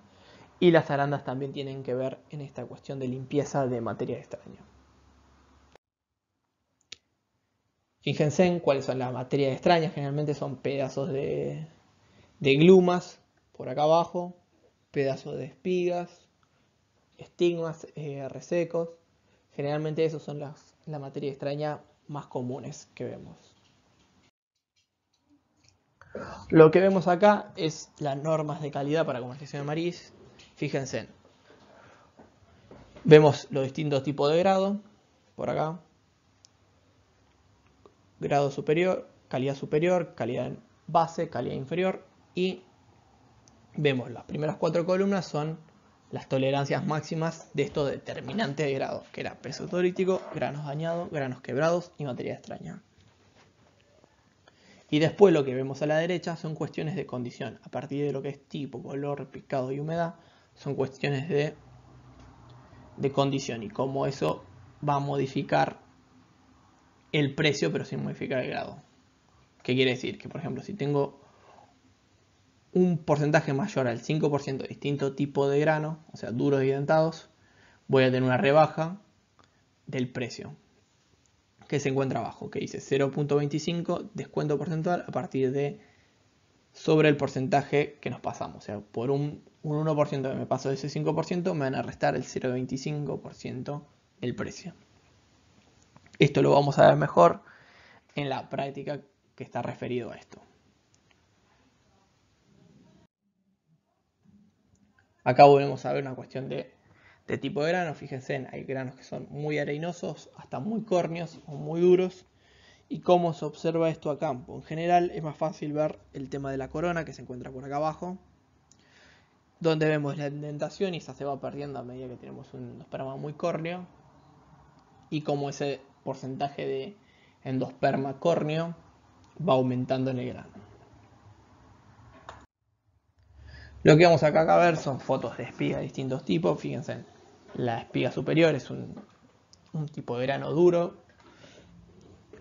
Y las arandas también tienen que ver en esta cuestión de limpieza de materia extraña. Fíjense en cuáles son las materias extrañas. Generalmente son pedazos de, glumas por acá abajo, pedazos de espigas, estigmas eh, resecos. Generalmente esas son las, la materia extraña más comunes que vemos. Lo que vemos acá es las normas de calidad para comercialización de maris. Fíjense, vemos los distintos tipos de grado, por acá. Grado superior, calidad superior, calidad base, calidad inferior y vemos las primeras cuatro columnas son las tolerancias máximas de estos determinantes de grado, que era peso turístico, granos dañados, granos quebrados y materia extraña. Y después lo que vemos a la derecha son cuestiones de condición. A partir de lo que es tipo, color, picado y humedad, son cuestiones de, de condición y cómo eso va a modificar el precio pero sin modificar el grado. ¿Qué quiere decir? Que por ejemplo si tengo un porcentaje mayor al 5% de distinto tipo de grano, o sea duros y dentados, voy a tener una rebaja del precio que se encuentra abajo, que dice 0.25 descuento porcentual a partir de sobre el porcentaje que nos pasamos. O sea, por un, 1% que me paso de ese 5%, me van a restar el 0.25% el precio. Esto lo vamos a ver mejor en la práctica que está referido a esto. Acá volvemos a ver una cuestión de de tipo de grano. Fíjense, hay granos que son muy arenosos, hasta muy córneos o muy duros. ¿Y cómo se observa esto a campo? En general es más fácil ver el tema de la corona que se encuentra por acá abajo, donde vemos la indentación y esa se va perdiendo a medida que tenemos un endosperma muy córneo. Y cómo ese porcentaje de endosperma córneo va aumentando en el grano. Lo que vamos acá a ver son fotos de espiga de distintos tipos. Fíjense, la espiga superior es un, tipo de grano duro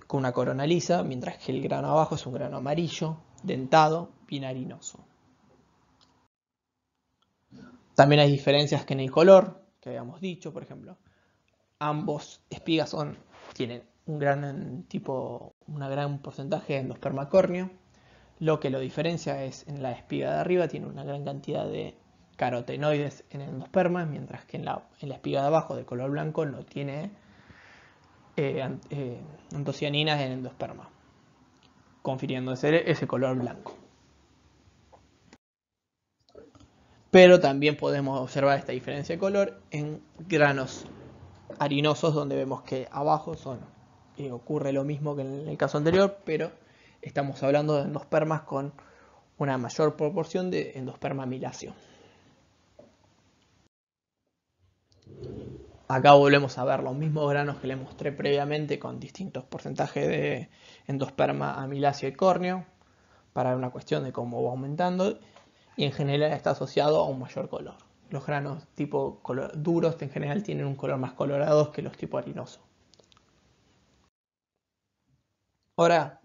con una corona lisa, mientras que el grano abajo es un grano amarillo, dentado, bien harinoso. También hay diferencias que en el color, que habíamos dicho, por ejemplo, ambos espigas son, tienen un gran tipo, un gran porcentaje de endospermacornio. Lo que lo diferencia es en la espiga de arriba tiene una gran cantidad de carotenoides en el endosperma, mientras que en la, espiga de abajo de color blanco no tiene eh, eh antocianinas en endosperma, confiriendo ese, color blanco. Pero también podemos observar esta diferencia de color en granos harinosos, donde vemos que abajo son, eh, ocurre lo mismo que en el caso anterior, pero estamos hablando de endospermas con una mayor proporción de endosperma miláceo. Acá volvemos a ver los mismos granos que le mostré previamente con distintos porcentajes de endosperma, amiláceo y córneo para una cuestión de cómo va aumentando y en general está asociado a un mayor color. Los granos tipo duros en general tienen un color más colorado que los tipo harinoso. Ahora,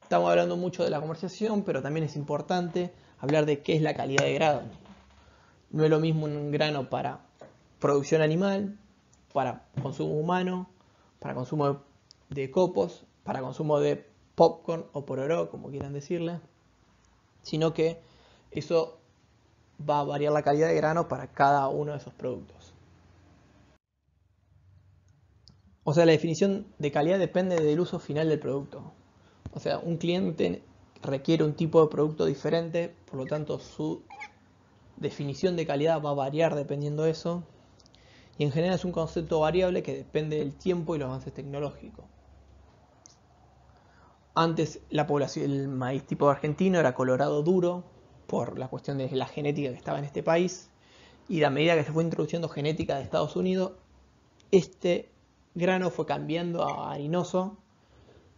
estamos hablando mucho de la comercialización, pero también es importante hablar de qué es la calidad de grado. No es lo mismo un grano para producción animal para consumo humano, para consumo de copos, para consumo de popcorn o pororó, como quieran decirle, sino que eso va a variar la calidad de grano para cada uno de esos productos. O sea, la definición de calidad depende del uso final del producto. O sea, un cliente requiere un tipo de producto diferente, por lo tanto su definición de calidad va a variar dependiendo de eso y en general es un concepto variable que depende del tiempo y los avances tecnológicos. Antes la población, el maíz tipo argentino era colorado duro por la cuestión de la genética que estaba en este país y a medida que se fue introduciendo genética de Estados Unidos, este grano fue cambiando a harinoso,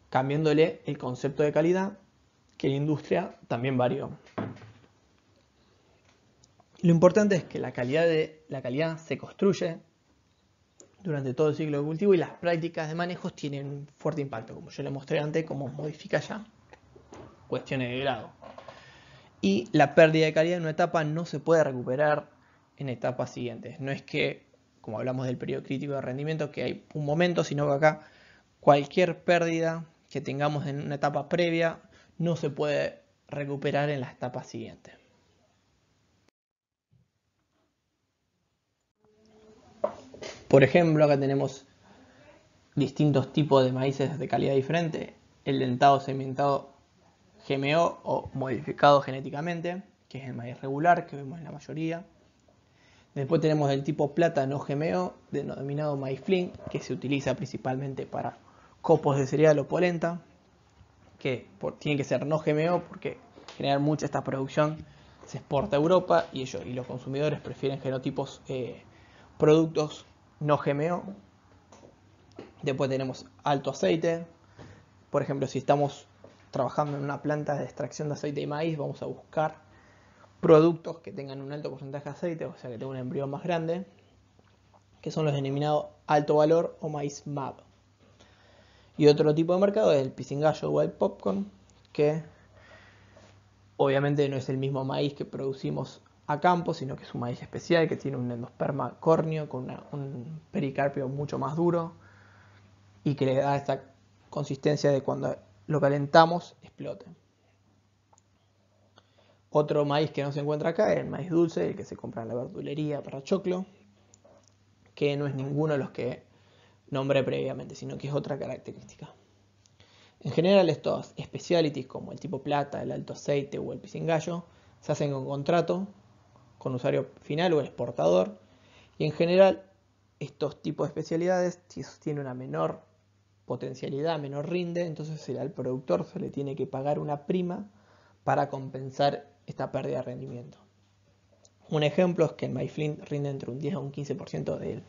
cambiándole el concepto de calidad que la industria también varió. Lo importante es que la calidad, de, la calidad se construye durante todo el ciclo de cultivo y las prácticas de manejos tienen un fuerte impacto, como yo le mostré antes, como modifica ya cuestiones de grado. Y la pérdida de calidad en una etapa no se puede recuperar en etapas siguientes. No es que, como hablamos del periodo crítico de rendimiento, que hay un momento, sino que acá cualquier pérdida que tengamos en una etapa previa no se puede recuperar en la etapa siguiente. Por ejemplo, acá tenemos distintos tipos de maíces de calidad diferente, el dentado, cementado, GMO o modificado genéticamente, que es el maíz regular que vemos en la mayoría. Después tenemos el tipo plata no GMO, denominado maíz flint, que se utiliza principalmente para copos de cereal o polenta, que tiene que ser no GMO porque generar mucha esta producción se exporta a Europa y, ellos, y los consumidores prefieren genotipos eh, productos no GMO. Después tenemos alto aceite. Por ejemplo, si estamos trabajando en una planta de extracción de aceite y maíz, vamos a buscar productos que tengan un alto porcentaje de aceite, o sea, que tengan un embrión más grande, que son los denominados alto valor o maíz MAP. Y otro tipo de mercado es el pisingallo o el popcorn, que obviamente no es el mismo maíz que producimos a campo, sino que es un maíz especial que tiene un endosperma córneo con un pericarpio mucho más duro y que le da esta consistencia de cuando lo calentamos explote. Otro maíz que no se encuentra acá es el maíz dulce, el que se compra en la verdulería para choclo, que no es ninguno de los que nombré previamente, sino que es otra característica. En general estos specialities como el tipo plata, el alto aceite o el pisingallo se hacen con contrato con usuario final o el exportador. Y en general, estos tipos de especialidades si tiene una menor potencialidad, menor rinde, entonces al productor se le tiene que pagar una prima para compensar esta pérdida de rendimiento. Un ejemplo es que el maíz Flint rinde entre un 10 a un 15% del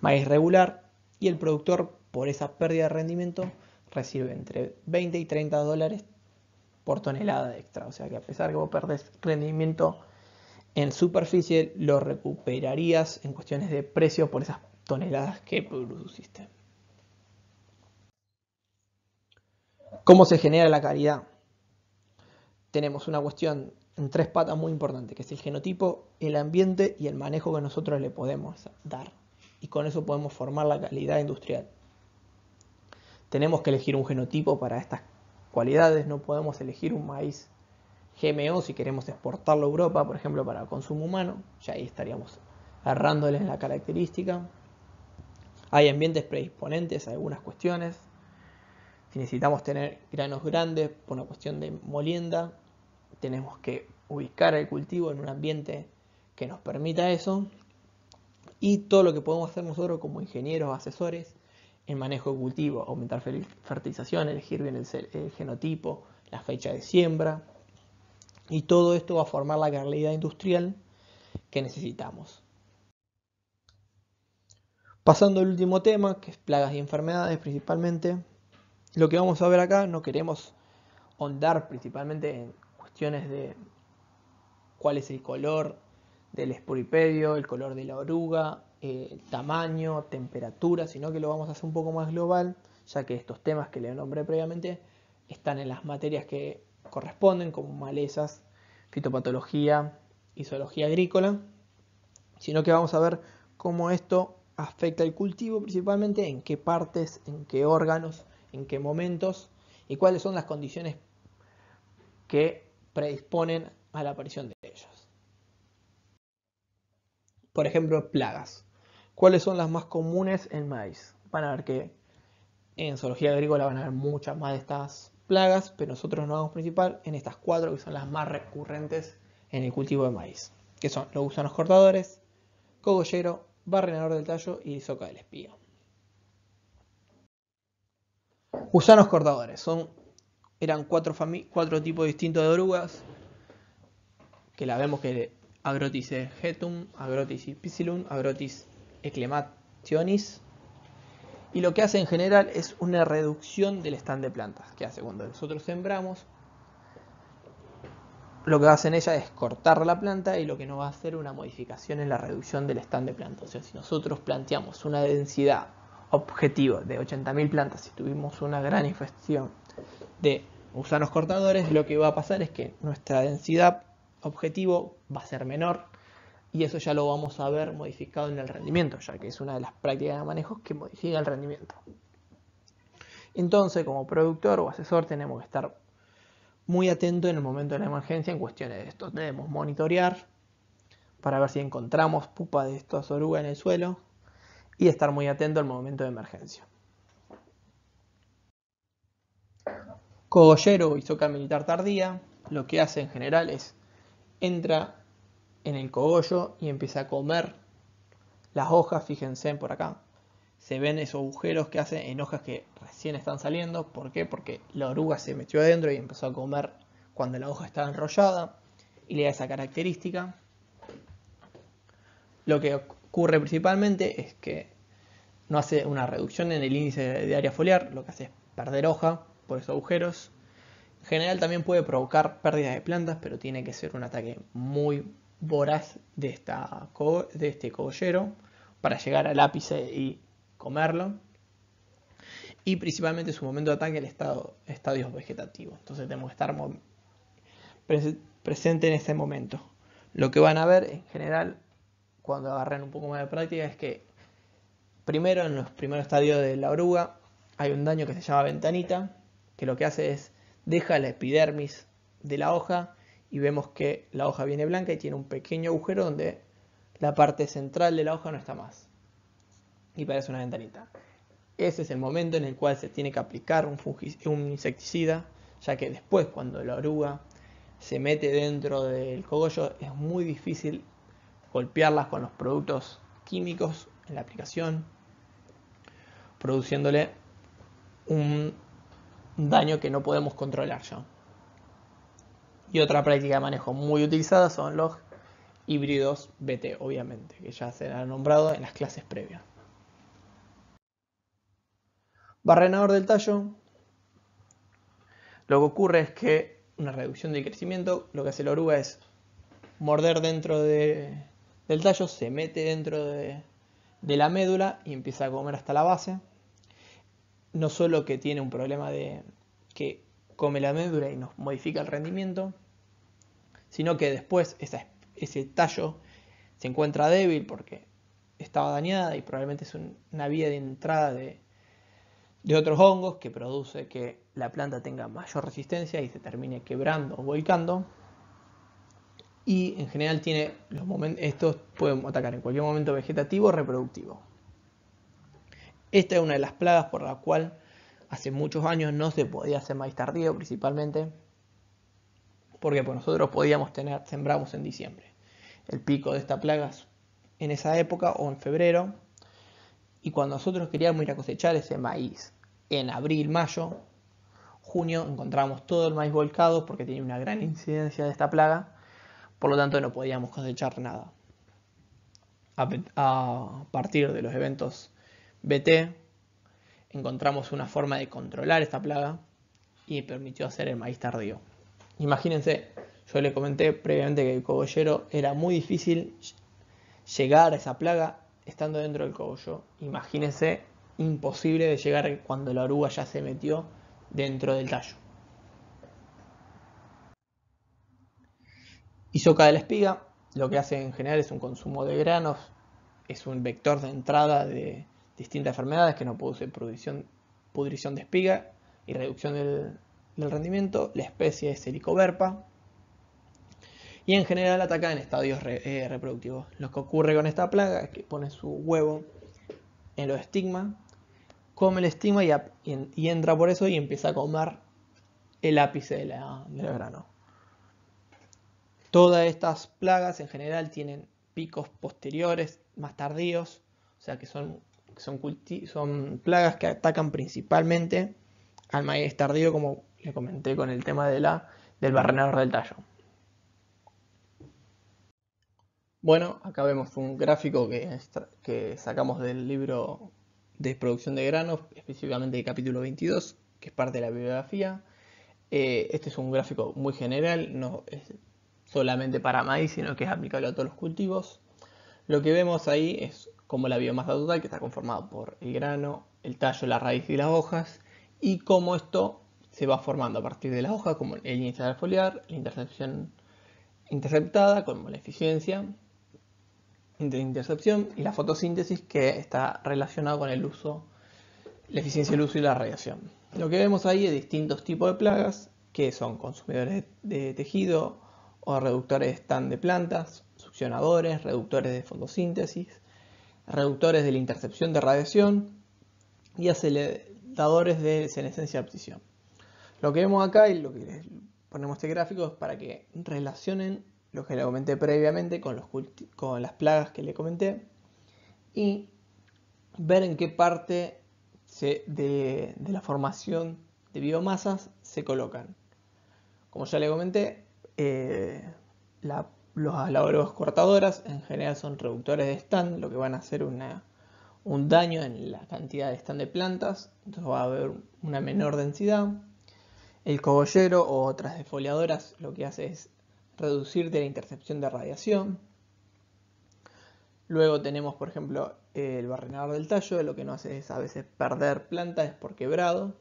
maíz regular y el productor por esa pérdida de rendimiento recibe entre 20 y 30 dólares por tonelada extra. O sea que a pesar que vos perdés rendimiento en superficie lo recuperarías en cuestiones de precio por esas toneladas que produciste. ¿Cómo se genera la calidad? Tenemos una cuestión en tres patas muy importante, que es el genotipo, el ambiente y el manejo que nosotros le podemos dar. Y con eso podemos formar la calidad industrial. Tenemos que elegir un genotipo para estas cualidades, no podemos elegir un maíz GMO si queremos exportarlo a Europa, por ejemplo, para consumo humano, ya ahí estaríamos agarrándoles la característica. Hay ambientes predisponentes a algunas cuestiones. Si necesitamos tener granos grandes por una cuestión de molienda, tenemos que ubicar el cultivo en un ambiente que nos permita eso. Y todo lo que podemos hacer nosotros como ingenieros asesores en manejo de cultivo, aumentar fertilización, elegir bien el genotipo, la fecha de siembra, y todo esto va a formar la calidad industrial que necesitamos. Pasando al último tema, que es plagas y enfermedades principalmente, lo que vamos a ver acá no queremos hondar principalmente en cuestiones de cuál es el color del espuripedio, el color de la oruga, tamaño, temperatura, sino que lo vamos a hacer un poco más global, ya que estos temas que le nombré previamente están en las materias que corresponden, como malezas, fitopatología y zoología agrícola, sino que vamos a ver cómo esto afecta el cultivo principalmente, en qué partes, en qué órganos, en qué momentos y cuáles son las condiciones que predisponen a la aparición de ellos. Por ejemplo, plagas. ¿Cuáles son las más comunes en maíz? Van a ver que en zoología agrícola van a ver muchas más de estas plagas, pero nosotros nos vamos principal en estas cuatro que son las más recurrentes en el cultivo de maíz, que son los gusanos cortadores, cogollero, barrenador del tallo y soca del espío. Gusanos cortadores son, eran cuatro, cuatro tipos distintos de orugas, que la vemos que Agrotis egetum, Agrotis Agrotis eclemationis y lo que hace en general es una reducción del stand de plantas. que hace? Cuando nosotros sembramos, lo que hacen en ella es cortar la planta y lo que nos va a hacer una modificación en la reducción del stand de plantas. O sea, si nosotros planteamos una densidad objetivo de 80.000 plantas y tuvimos una gran infección de gusanos cortadores, lo que va a pasar es que nuestra densidad objetivo va a ser menor y eso ya lo vamos a ver modificado en el rendimiento, ya que es una de las prácticas de manejo que modifica el rendimiento. Entonces, como productor o asesor tenemos que estar muy atento en el momento de la emergencia en cuestiones de esto. Debemos monitorear para ver si encontramos pupa de estas orugas en el suelo y estar muy atento al momento de emergencia. Cogollero o isoca militar tardía lo que hace en general es entra en el cogollo y empieza a comer las hojas, fíjense por acá. Se ven esos agujeros que hace en hojas que recién están saliendo. ¿Por qué? Porque la oruga se metió adentro y empezó a comer cuando la hoja estaba enrollada. Y le da esa característica. Lo que ocurre principalmente es que no hace una reducción en el índice de área foliar. Lo que hace es perder hoja por esos agujeros. En general también puede provocar pérdidas de plantas, pero tiene que ser un ataque muy, voraz de, de este cogollero para llegar al ápice y comerlo. Y principalmente su momento de ataque el estado, estadios vegetativo, Entonces tenemos que estar presente en ese momento. Lo que van a ver en general cuando agarren un poco más de práctica es que primero en los primeros estadios de la oruga hay un daño que se llama ventanita, que lo que hace es deja la epidermis de la hoja y vemos que la hoja viene blanca y tiene un pequeño agujero donde la parte central de la hoja no está más. Y parece una ventanita. Ese es el momento en el cual se tiene que aplicar un, un insecticida, ya que después cuando la oruga se mete dentro del cogollo es muy difícil golpearlas con los productos químicos en la aplicación, produciéndole un daño que no podemos controlar ya. Y otra práctica de manejo muy utilizada son los híbridos BT, obviamente, que ya se han nombrado en las clases previas. Barrenador del tallo. Lo que ocurre es que una reducción del crecimiento, lo que hace la oruga es morder dentro de, del tallo, se mete dentro de, de la médula y empieza a comer hasta la base. No solo que tiene un problema de que come la médula y nos modifica el rendimiento, sino que después ese tallo se encuentra débil porque estaba dañada y probablemente es una vía de entrada de, otros hongos que produce que la planta tenga mayor resistencia y se termine quebrando o volcando. Y en general tiene los momentos, estos pueden atacar en cualquier momento vegetativo o reproductivo. Esta es una de las plagas por la cual hace muchos años no se podía hacer maíz tardío principalmente, porque pues, nosotros podíamos tener, sembramos en diciembre. El pico de esta plaga en esa época o en febrero, y cuando nosotros queríamos ir a cosechar ese maíz en abril, mayo, junio, encontramos todo el maíz volcado porque tiene una gran incidencia de esta plaga, por lo tanto no podíamos cosechar nada. A, partir de los eventos BT, encontramos una forma de controlar esta plaga y permitió hacer el maíz tardío. Imagínense, yo le comenté previamente que el cogollero era muy difícil llegar a esa plaga estando dentro del cogollo. Imagínense, imposible de llegar cuando la oruga ya se metió dentro del tallo. soca de la espiga, lo que hace en general es un consumo de granos, es un vector de entrada de, distintas enfermedades que no producen pudrición, pudrición de espiga y reducción del, rendimiento. La especie es helicoverpa, y en general ataca en estadios eh, reproductivos. Lo que ocurre con esta plaga es que pone su huevo en los estigmas, come el estigma y, entra por eso y empieza a comer el ápice del grano. Todas estas plagas en general tienen picos posteriores más tardíos, o sea que son son, plagas que atacan principalmente al maíz tardío, como le comenté con el tema de la, del barrenador del tallo. Bueno, acá vemos un gráfico que, sacamos del libro de producción de granos, específicamente del capítulo 22, que es parte de la bibliografía. Eh, este es un gráfico muy general, no es solamente para maíz, sino que es aplicable a todos los cultivos. Lo que vemos ahí es como la biomasa total que está conformada por el grano, el tallo, la raíz y las hojas, y cómo esto se va formando a partir de las hojas, como el inicial foliar, la intercepción interceptada, como la eficiencia de intercepción y la fotosíntesis que está relacionado con el uso, la eficiencia del uso y la radiación. Lo que vemos ahí es distintos tipos de plagas que son consumidores de tejido o reductores de de plantas, succionadores, reductores de fotosíntesis, reductores de la intercepción de radiación y aceleradores de senescencia de abscisión. Lo que vemos acá y lo que ponemos este gráfico es para que relacionen lo que le comenté previamente con, las plagas que le comenté y ver en qué parte de, la formación de biomasas se colocan. Como ya le comenté, eh, la los labores cortadoras en general son reductores de stand, lo que van a hacer un daño en la cantidad de stand de plantas, entonces va a haber una menor densidad. El cogollero o otras defoliadoras lo que hace es reducir de la intercepción de radiación. Luego tenemos, por ejemplo, el barrenador del tallo, lo que no hace es a veces perder plantas, es por quebrado.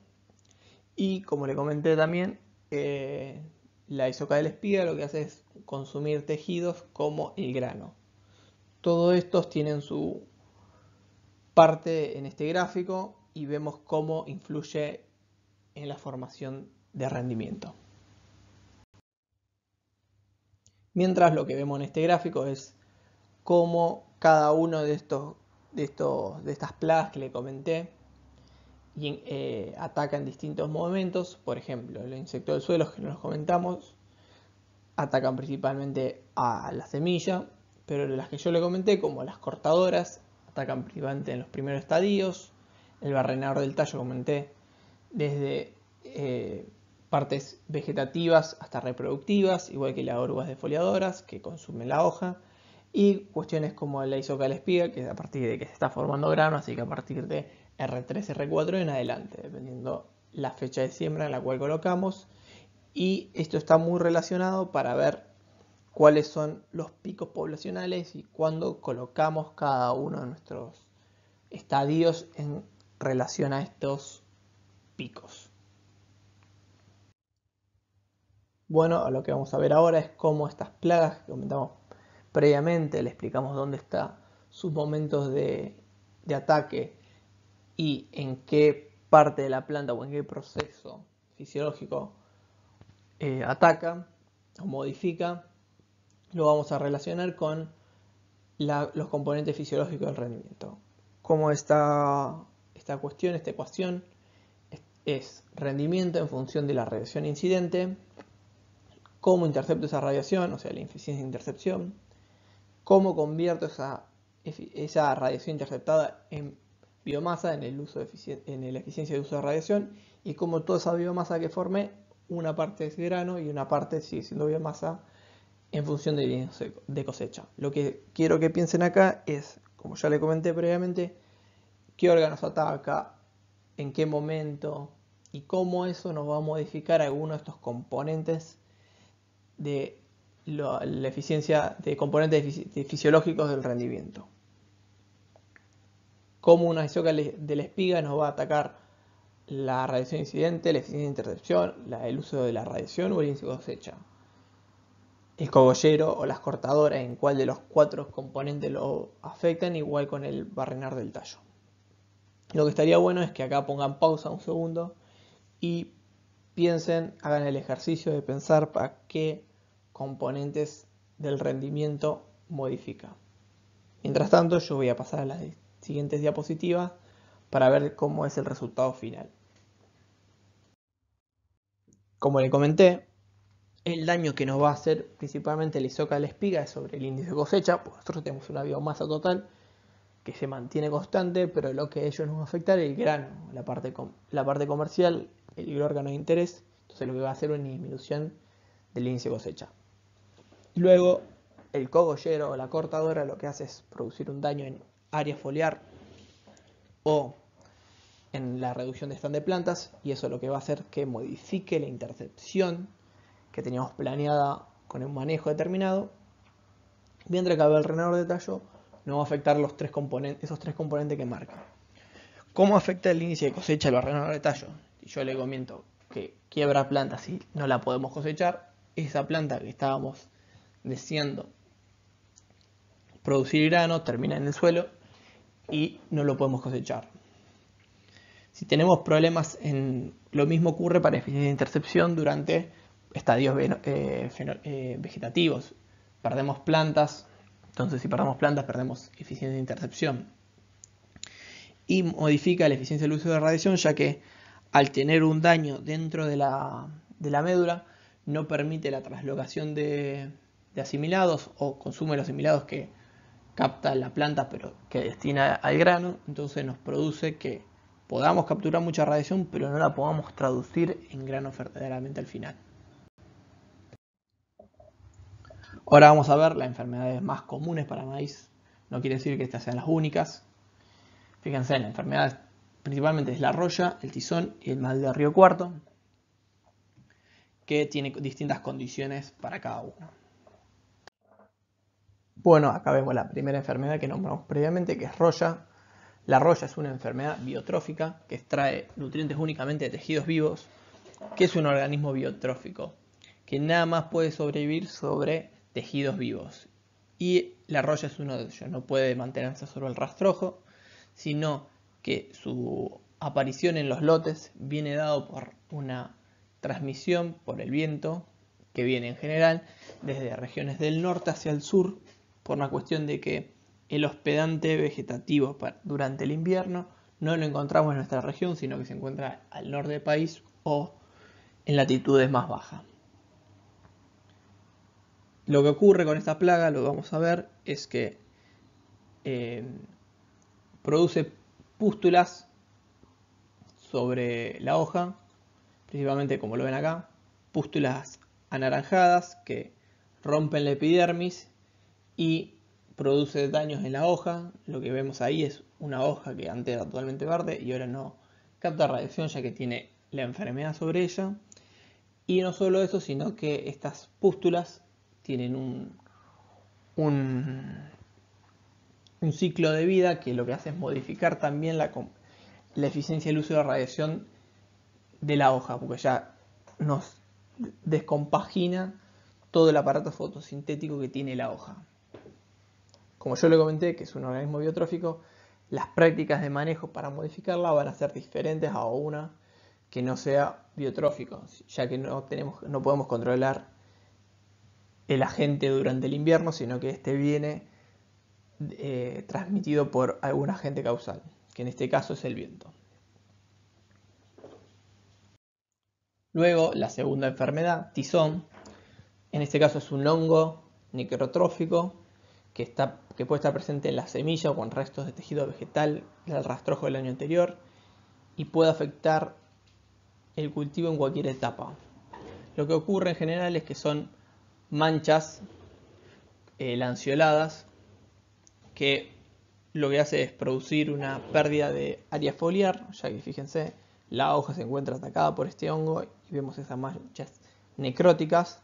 Y como le comenté también, eh, la isoca del espiga lo que hace es consumir tejidos como el grano. Todos estos tienen su parte en este gráfico y vemos cómo influye en la formación de rendimiento. Mientras lo que vemos en este gráfico es cómo cada uno de, estos, de, estos, de estas plagas que le comenté y eh, ataca en distintos momentos. Por ejemplo, los insectos del suelo, que no comentamos, atacan principalmente a la semilla, pero las que yo le comenté, como las cortadoras, atacan principalmente en los primeros estadios. El barrenador del tallo comenté desde eh, partes vegetativas hasta reproductivas, igual que las orugas defoliadoras que consumen la hoja, y cuestiones como la isocalespiga que es a partir de que se está formando grano, así que a partir de R3, R4 en adelante, dependiendo la fecha de siembra en la cual colocamos. Y esto está muy relacionado para ver cuáles son los picos poblacionales y cuándo colocamos cada uno de nuestros estadios en relación a estos picos. Bueno, lo que vamos a ver ahora es cómo estas plagas que comentamos previamente, le explicamos dónde está sus momentos de, de ataque y en qué parte de la planta o en qué proceso fisiológico eh, ataca o modifica, lo vamos a relacionar con los componentes fisiológicos del rendimiento. Como esta, esta cuestión, esta ecuación, es, rendimiento en función de la radiación incidente, cómo intercepto esa radiación, o sea, la eficiencia de intercepción, cómo convierto esa, esa radiación interceptada en biomasa en, el uso en la eficiencia de uso de radiación y como toda esa biomasa que forme una parte es grano y una parte sigue siendo biomasa en función de, de cosecha. Lo que quiero que piensen acá es, como ya le comenté previamente, qué órganos ataca, en qué momento y cómo eso nos va a modificar alguno de estos componentes de la, eficiencia de componentes fisiológicos del rendimiento cómo una Hisoka de la espiga nos va a atacar la radiación incidente, la eficiencia de intercepción, el uso de la radiación o el índice de cosecha. El cogollero o las cortadoras en cuál de los cuatro componentes lo afectan, igual con el barrenar del tallo. Lo que estaría bueno es que acá pongan pausa un segundo y piensen, hagan el ejercicio de pensar para qué componentes del rendimiento modifica. Mientras tanto, yo voy a pasar a las siguientes diapositivas para ver cómo es el resultado final. Como le comenté, el daño que nos va a hacer principalmente el isoca de la espiga es sobre el índice de cosecha, nosotros tenemos una biomasa total que se mantiene constante, pero lo que ellos nos va a afectar es el grano, la parte, la parte comercial, el órgano de interés, entonces lo que va a hacer es una disminución del índice de cosecha. Luego, el cogollero o la cortadora lo que hace es producir un daño en área foliar o en la reducción de stand de plantas y eso lo que va a hacer que modifique la intercepción que teníamos planeada con un manejo determinado, mientras que el renador de tallo no va a afectar los tres componentes, esos tres componentes que marca. ¿Cómo afecta el índice de cosecha al renador de tallo? yo le comento que quiebra plantas y no la podemos cosechar, esa planta que estábamos deseando producir grano termina en el suelo y no lo podemos cosechar. Si tenemos problemas Lo mismo ocurre para eficiencia de intercepción durante estadios eh, eh, vegetativos. Perdemos plantas, entonces si perdemos plantas perdemos eficiencia de intercepción. Y modifica la eficiencia del uso de radiación ya que al tener un daño dentro de la, médula no permite la traslocación de, asimilados o consume los asimilados que capta la planta pero que destina al grano, entonces nos produce que podamos capturar mucha radiación pero no la podamos traducir en grano verdaderamente al final. Ahora vamos a ver las enfermedades más comunes para maíz. No quiere decir que estas sean las únicas. Fíjense, la enfermedad principalmente es la roya, el tizón y el mal de río cuarto, que tiene distintas condiciones para cada uno. Bueno, acá vemos la primera enfermedad que nombramos previamente, que es roya. La roya es una enfermedad biotrófica que extrae nutrientes únicamente de tejidos vivos, que es un organismo biotrófico, que nada más puede sobrevivir sobre tejidos vivos. Y la roya es uno de ellos, no puede mantenerse sobre el rastrojo, sino que su aparición en los lotes viene dado por una transmisión por el viento que viene en general desde regiones del norte hacia el sur por una cuestión de que el hospedante vegetativo durante el invierno no lo encontramos en nuestra región, sino que se encuentra al norte del país o en latitudes más bajas. Lo que ocurre con esta plaga, lo vamos a ver, es que eh, produce pústulas sobre la hoja, principalmente como lo ven acá, pústulas anaranjadas que rompen la epidermis y produce daños en la hoja. Lo que vemos ahí es una hoja que antes era totalmente verde y ahora no capta radiación ya que tiene la enfermedad sobre ella. Y no solo eso, sino que estas pústulas tienen un, ciclo de vida que lo que hace es modificar también la, la eficiencia del uso de radiación de la hoja, porque ya nos descompagina todo el aparato fotosintético que tiene la hoja. Como yo le comenté, que es un organismo biotrófico, las prácticas de manejo para modificarla van a ser diferentes a una que no sea biotrófico, ya que no, tenemos, no podemos controlar el agente durante el invierno, sino que este viene eh, transmitido por algún agente causal, que en este caso es el viento. Luego, la segunda enfermedad, tizón, en este caso es un hongo necrotrófico que está que puede estar presente en la semilla o con restos de tejido vegetal del rastrojo del año anterior y puede afectar el cultivo en cualquier etapa. Lo que ocurre en general es que son manchas eh, lanceoladas que lo que hace es producir una pérdida de área foliar, ya que fíjense, la hoja se encuentra atacada por este hongo y vemos esas manchas necróticas.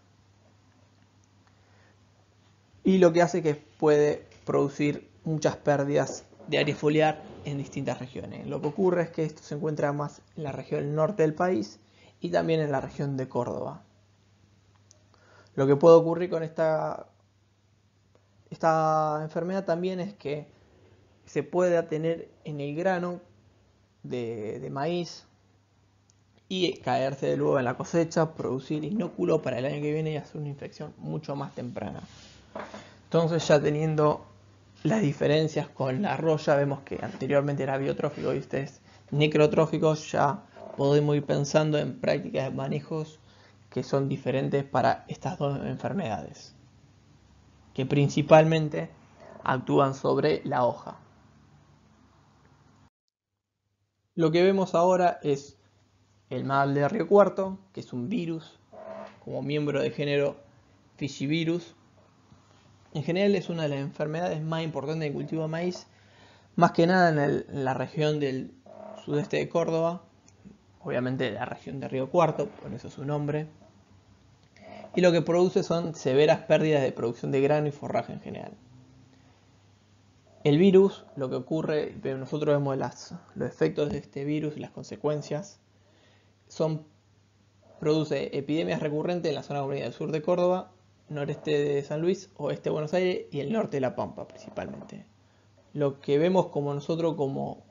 Y lo que hace que puede producir muchas pérdidas de área foliar en distintas regiones. Lo que ocurre es que esto se encuentra más en la región norte del país y también en la región de Córdoba. Lo que puede ocurrir con esta, esta enfermedad también es que se puede tener en el grano de, maíz y caerse de nuevo en la cosecha, producir inóculo para el año que viene y hacer una infección mucho más temprana. Entonces ya teniendo las diferencias con la roya, vemos que anteriormente era biotrófico y este es necrotrófico, ya podemos ir pensando en prácticas de manejos que son diferentes para estas dos enfermedades, que principalmente actúan sobre la hoja. Lo que vemos ahora es el mal de Río Cuarto, que es un virus, como miembro de género Fichivirus, en general es una de las enfermedades más importantes del cultivo de maíz, más que nada en, la región del sudeste de Córdoba, obviamente la región de Río Cuarto, por eso su nombre, y lo que produce son severas pérdidas de producción de grano y forraje en general. El virus, lo que ocurre, nosotros vemos los efectos de este virus, y las consecuencias, produce epidemias recurrentes en la zona del sur de Córdoba noreste de San Luis, oeste de Buenos Aires y el norte de La Pampa principalmente. Lo que vemos como nosotros como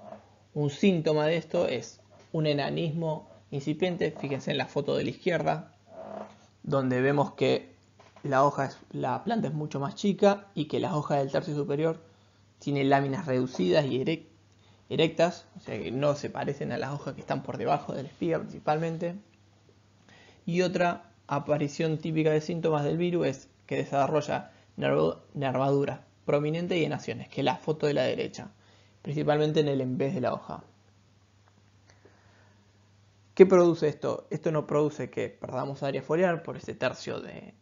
un síntoma de esto es un enanismo incipiente, fíjense en la foto de la izquierda, donde vemos que la hoja la planta es mucho más chica y que las hojas del tercio superior tienen láminas reducidas y erectas, o sea que no se parecen a las hojas que están por debajo de la espiga principalmente. Y otra aparición típica de síntomas del virus es que desarrolla nervadura prominente y en acciones, que es la foto de la derecha, principalmente en el embés de la hoja. ¿Qué produce esto? Esto no produce que perdamos área foliar por ese tercio de,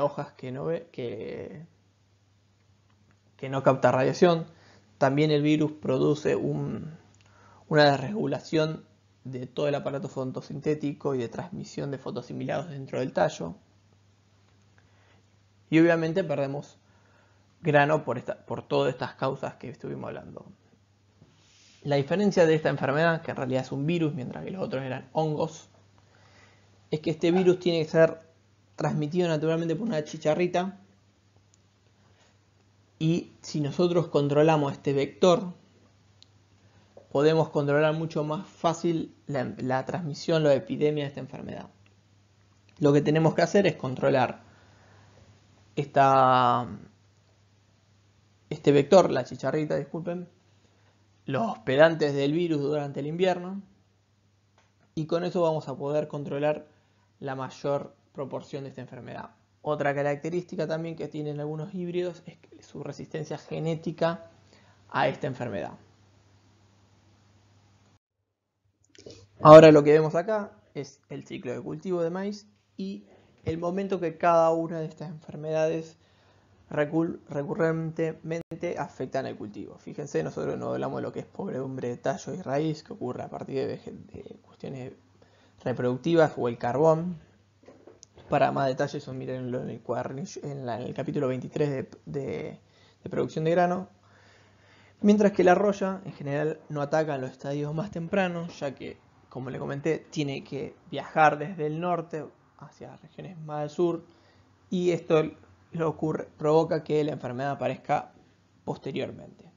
hojas que no, ve, que, que no capta radiación. También el virus produce un, una desregulación de todo el aparato fotosintético y de transmisión de fotosimilados dentro del tallo. Y obviamente perdemos grano por, por todas estas causas que estuvimos hablando. La diferencia de esta enfermedad, que en realidad es un virus, mientras que los otros eran hongos, es que este virus tiene que ser transmitido naturalmente por una chicharrita. Y si nosotros controlamos este vector, podemos controlar mucho más fácil la, transmisión, la epidemia de esta enfermedad. Lo que tenemos que hacer es controlar este vector, la chicharrita, disculpen, los pedantes del virus durante el invierno y con eso vamos a poder controlar la mayor proporción de esta enfermedad. Otra característica también que tienen algunos híbridos es su resistencia genética a esta enfermedad. Ahora lo que vemos acá es el ciclo de cultivo de maíz y el momento que cada una de estas enfermedades recurrentemente afectan al cultivo. Fíjense, nosotros no hablamos de lo que es pobre de tallo y raíz, que ocurre a partir de, cuestiones reproductivas o el carbón. Para más detalles, mirenlo en el, el capítulo 23 de, producción de grano. Mientras que la roya en general no ataca en los estadios más tempranos, ya que como le comenté, tiene que viajar desde el norte hacia las regiones más del sur y esto ocurre, provoca que la enfermedad aparezca posteriormente.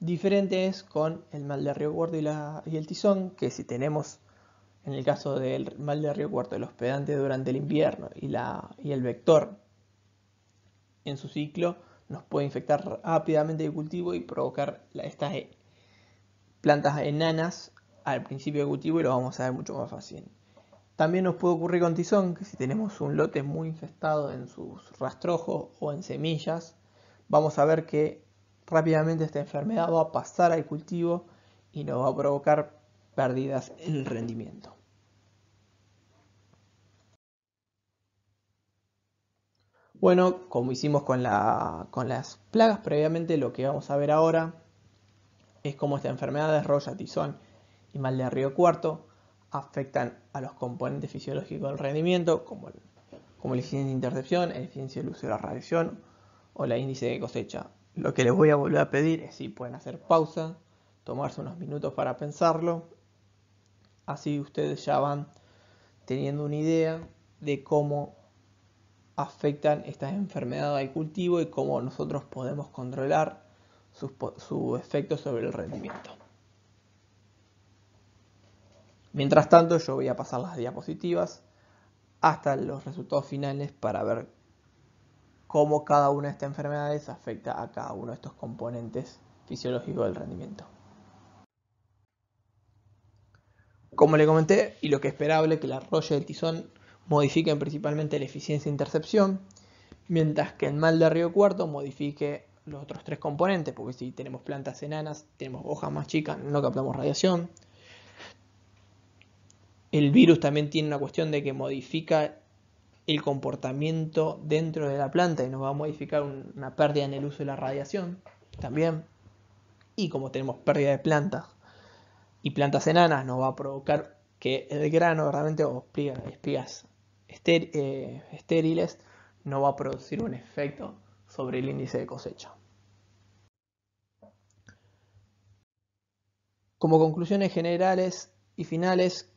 Diferente es con el mal de Río Cuarto y, el tizón, que si tenemos en el caso del mal de Río Cuarto el hospedante durante el invierno y, y el vector en su ciclo, nos puede infectar rápidamente el cultivo y provocar estas eh, plantas enanas al principio cultivo y lo vamos a ver mucho más fácil. También nos puede ocurrir con tizón que si tenemos un lote muy infestado en sus rastrojos o en semillas, vamos a ver que rápidamente esta enfermedad va a pasar al cultivo y nos va a provocar pérdidas en el rendimiento. Bueno, como hicimos con, con las plagas previamente, lo que vamos a ver ahora es cómo esta enfermedad desarrolla tizón y mal de río cuarto afectan a los componentes fisiológicos del rendimiento, como el, como eficiencia de intercepción, el eficiencia de luz de la radiación o la índice de cosecha. Lo que les voy a volver a pedir es si pueden hacer pausa, tomarse unos minutos para pensarlo, así ustedes ya van teniendo una idea de cómo afectan estas enfermedades al cultivo y cómo nosotros podemos controlar su efecto sobre el rendimiento. Mientras tanto yo voy a pasar las diapositivas hasta los resultados finales para ver cómo cada una de estas enfermedades afecta a cada uno de estos componentes fisiológicos del rendimiento. Como le comenté, y lo que es esperable que la roya del tizón modifiquen principalmente la eficiencia de intercepción, mientras que el mal de río cuarto modifique los otros tres componentes, porque si tenemos plantas enanas, tenemos hojas más chicas, no captamos radiación, el virus también tiene una cuestión de que modifica el comportamiento dentro de la planta y nos va a modificar una pérdida en el uso de la radiación también. Y como tenemos pérdida de plantas y plantas enanas, nos va a provocar que el grano realmente o espigas eh, estériles no va a producir un efecto sobre el índice de cosecha. Como conclusiones generales y finales,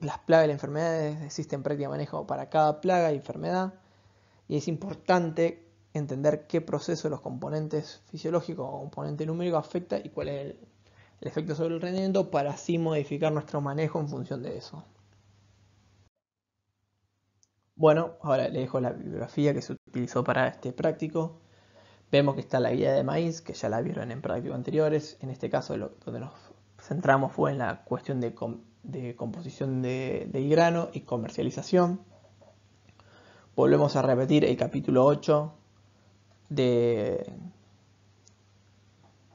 las plagas y las enfermedades, existen prácticas de manejo para cada plaga y enfermedad, y es importante entender qué proceso los componentes fisiológicos o componente numérico afecta y cuál es el, efecto sobre el rendimiento para así modificar nuestro manejo en función de eso. Bueno, ahora le dejo la bibliografía que se utilizó para este práctico. Vemos que está la guía de maíz, que ya la vieron en prácticos anteriores. En este caso lo, donde nos centramos fue en la cuestión de de composición de, del grano y comercialización. Volvemos a repetir el capítulo 8 de,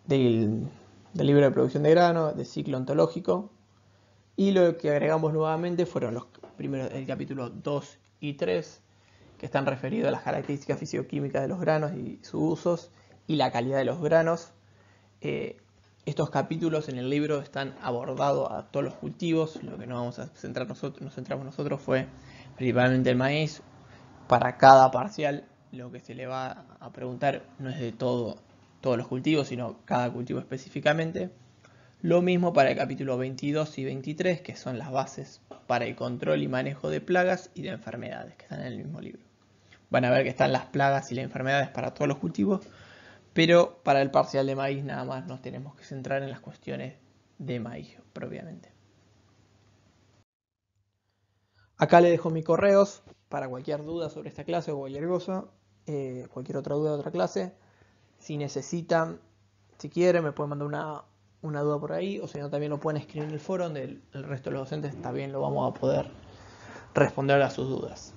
del, libro de producción de grano, de ciclo ontológico. Y lo que agregamos nuevamente fueron los primeros, el capítulo 2 y 3, que están referidos a las características fisioquímicas de los granos y sus usos y la calidad de los granos. Eh, estos capítulos en el libro están abordados a todos los cultivos, lo que nos vamos a centrar nosotros, nos centramos nosotros fue principalmente el maíz. Para cada parcial lo que se le va a preguntar no es de todos los cultivos, sino cada cultivo específicamente. Lo mismo para el capítulo 22 y 23, que son las bases para el control y manejo de plagas y de enfermedades, que están en el mismo libro. Van a ver que están las plagas y las enfermedades para todos los cultivos, pero para el parcial de maíz nada más nos tenemos que centrar en las cuestiones de maíz propiamente. Acá le dejo mis correos para cualquier duda sobre esta clase o cualquier cosa, eh, cualquier otra duda de otra clase. Si necesitan, si quieren, me pueden mandar una, duda por ahí, o si no, también lo pueden escribir en el foro donde el, resto de los docentes también lo vamos a poder responder a sus dudas.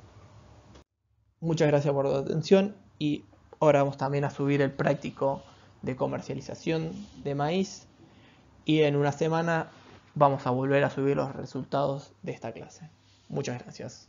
Muchas gracias por su atención y Ahora vamos también a subir el práctico de comercialización de maíz y en una semana vamos a volver a subir los resultados de esta clase. Muchas gracias.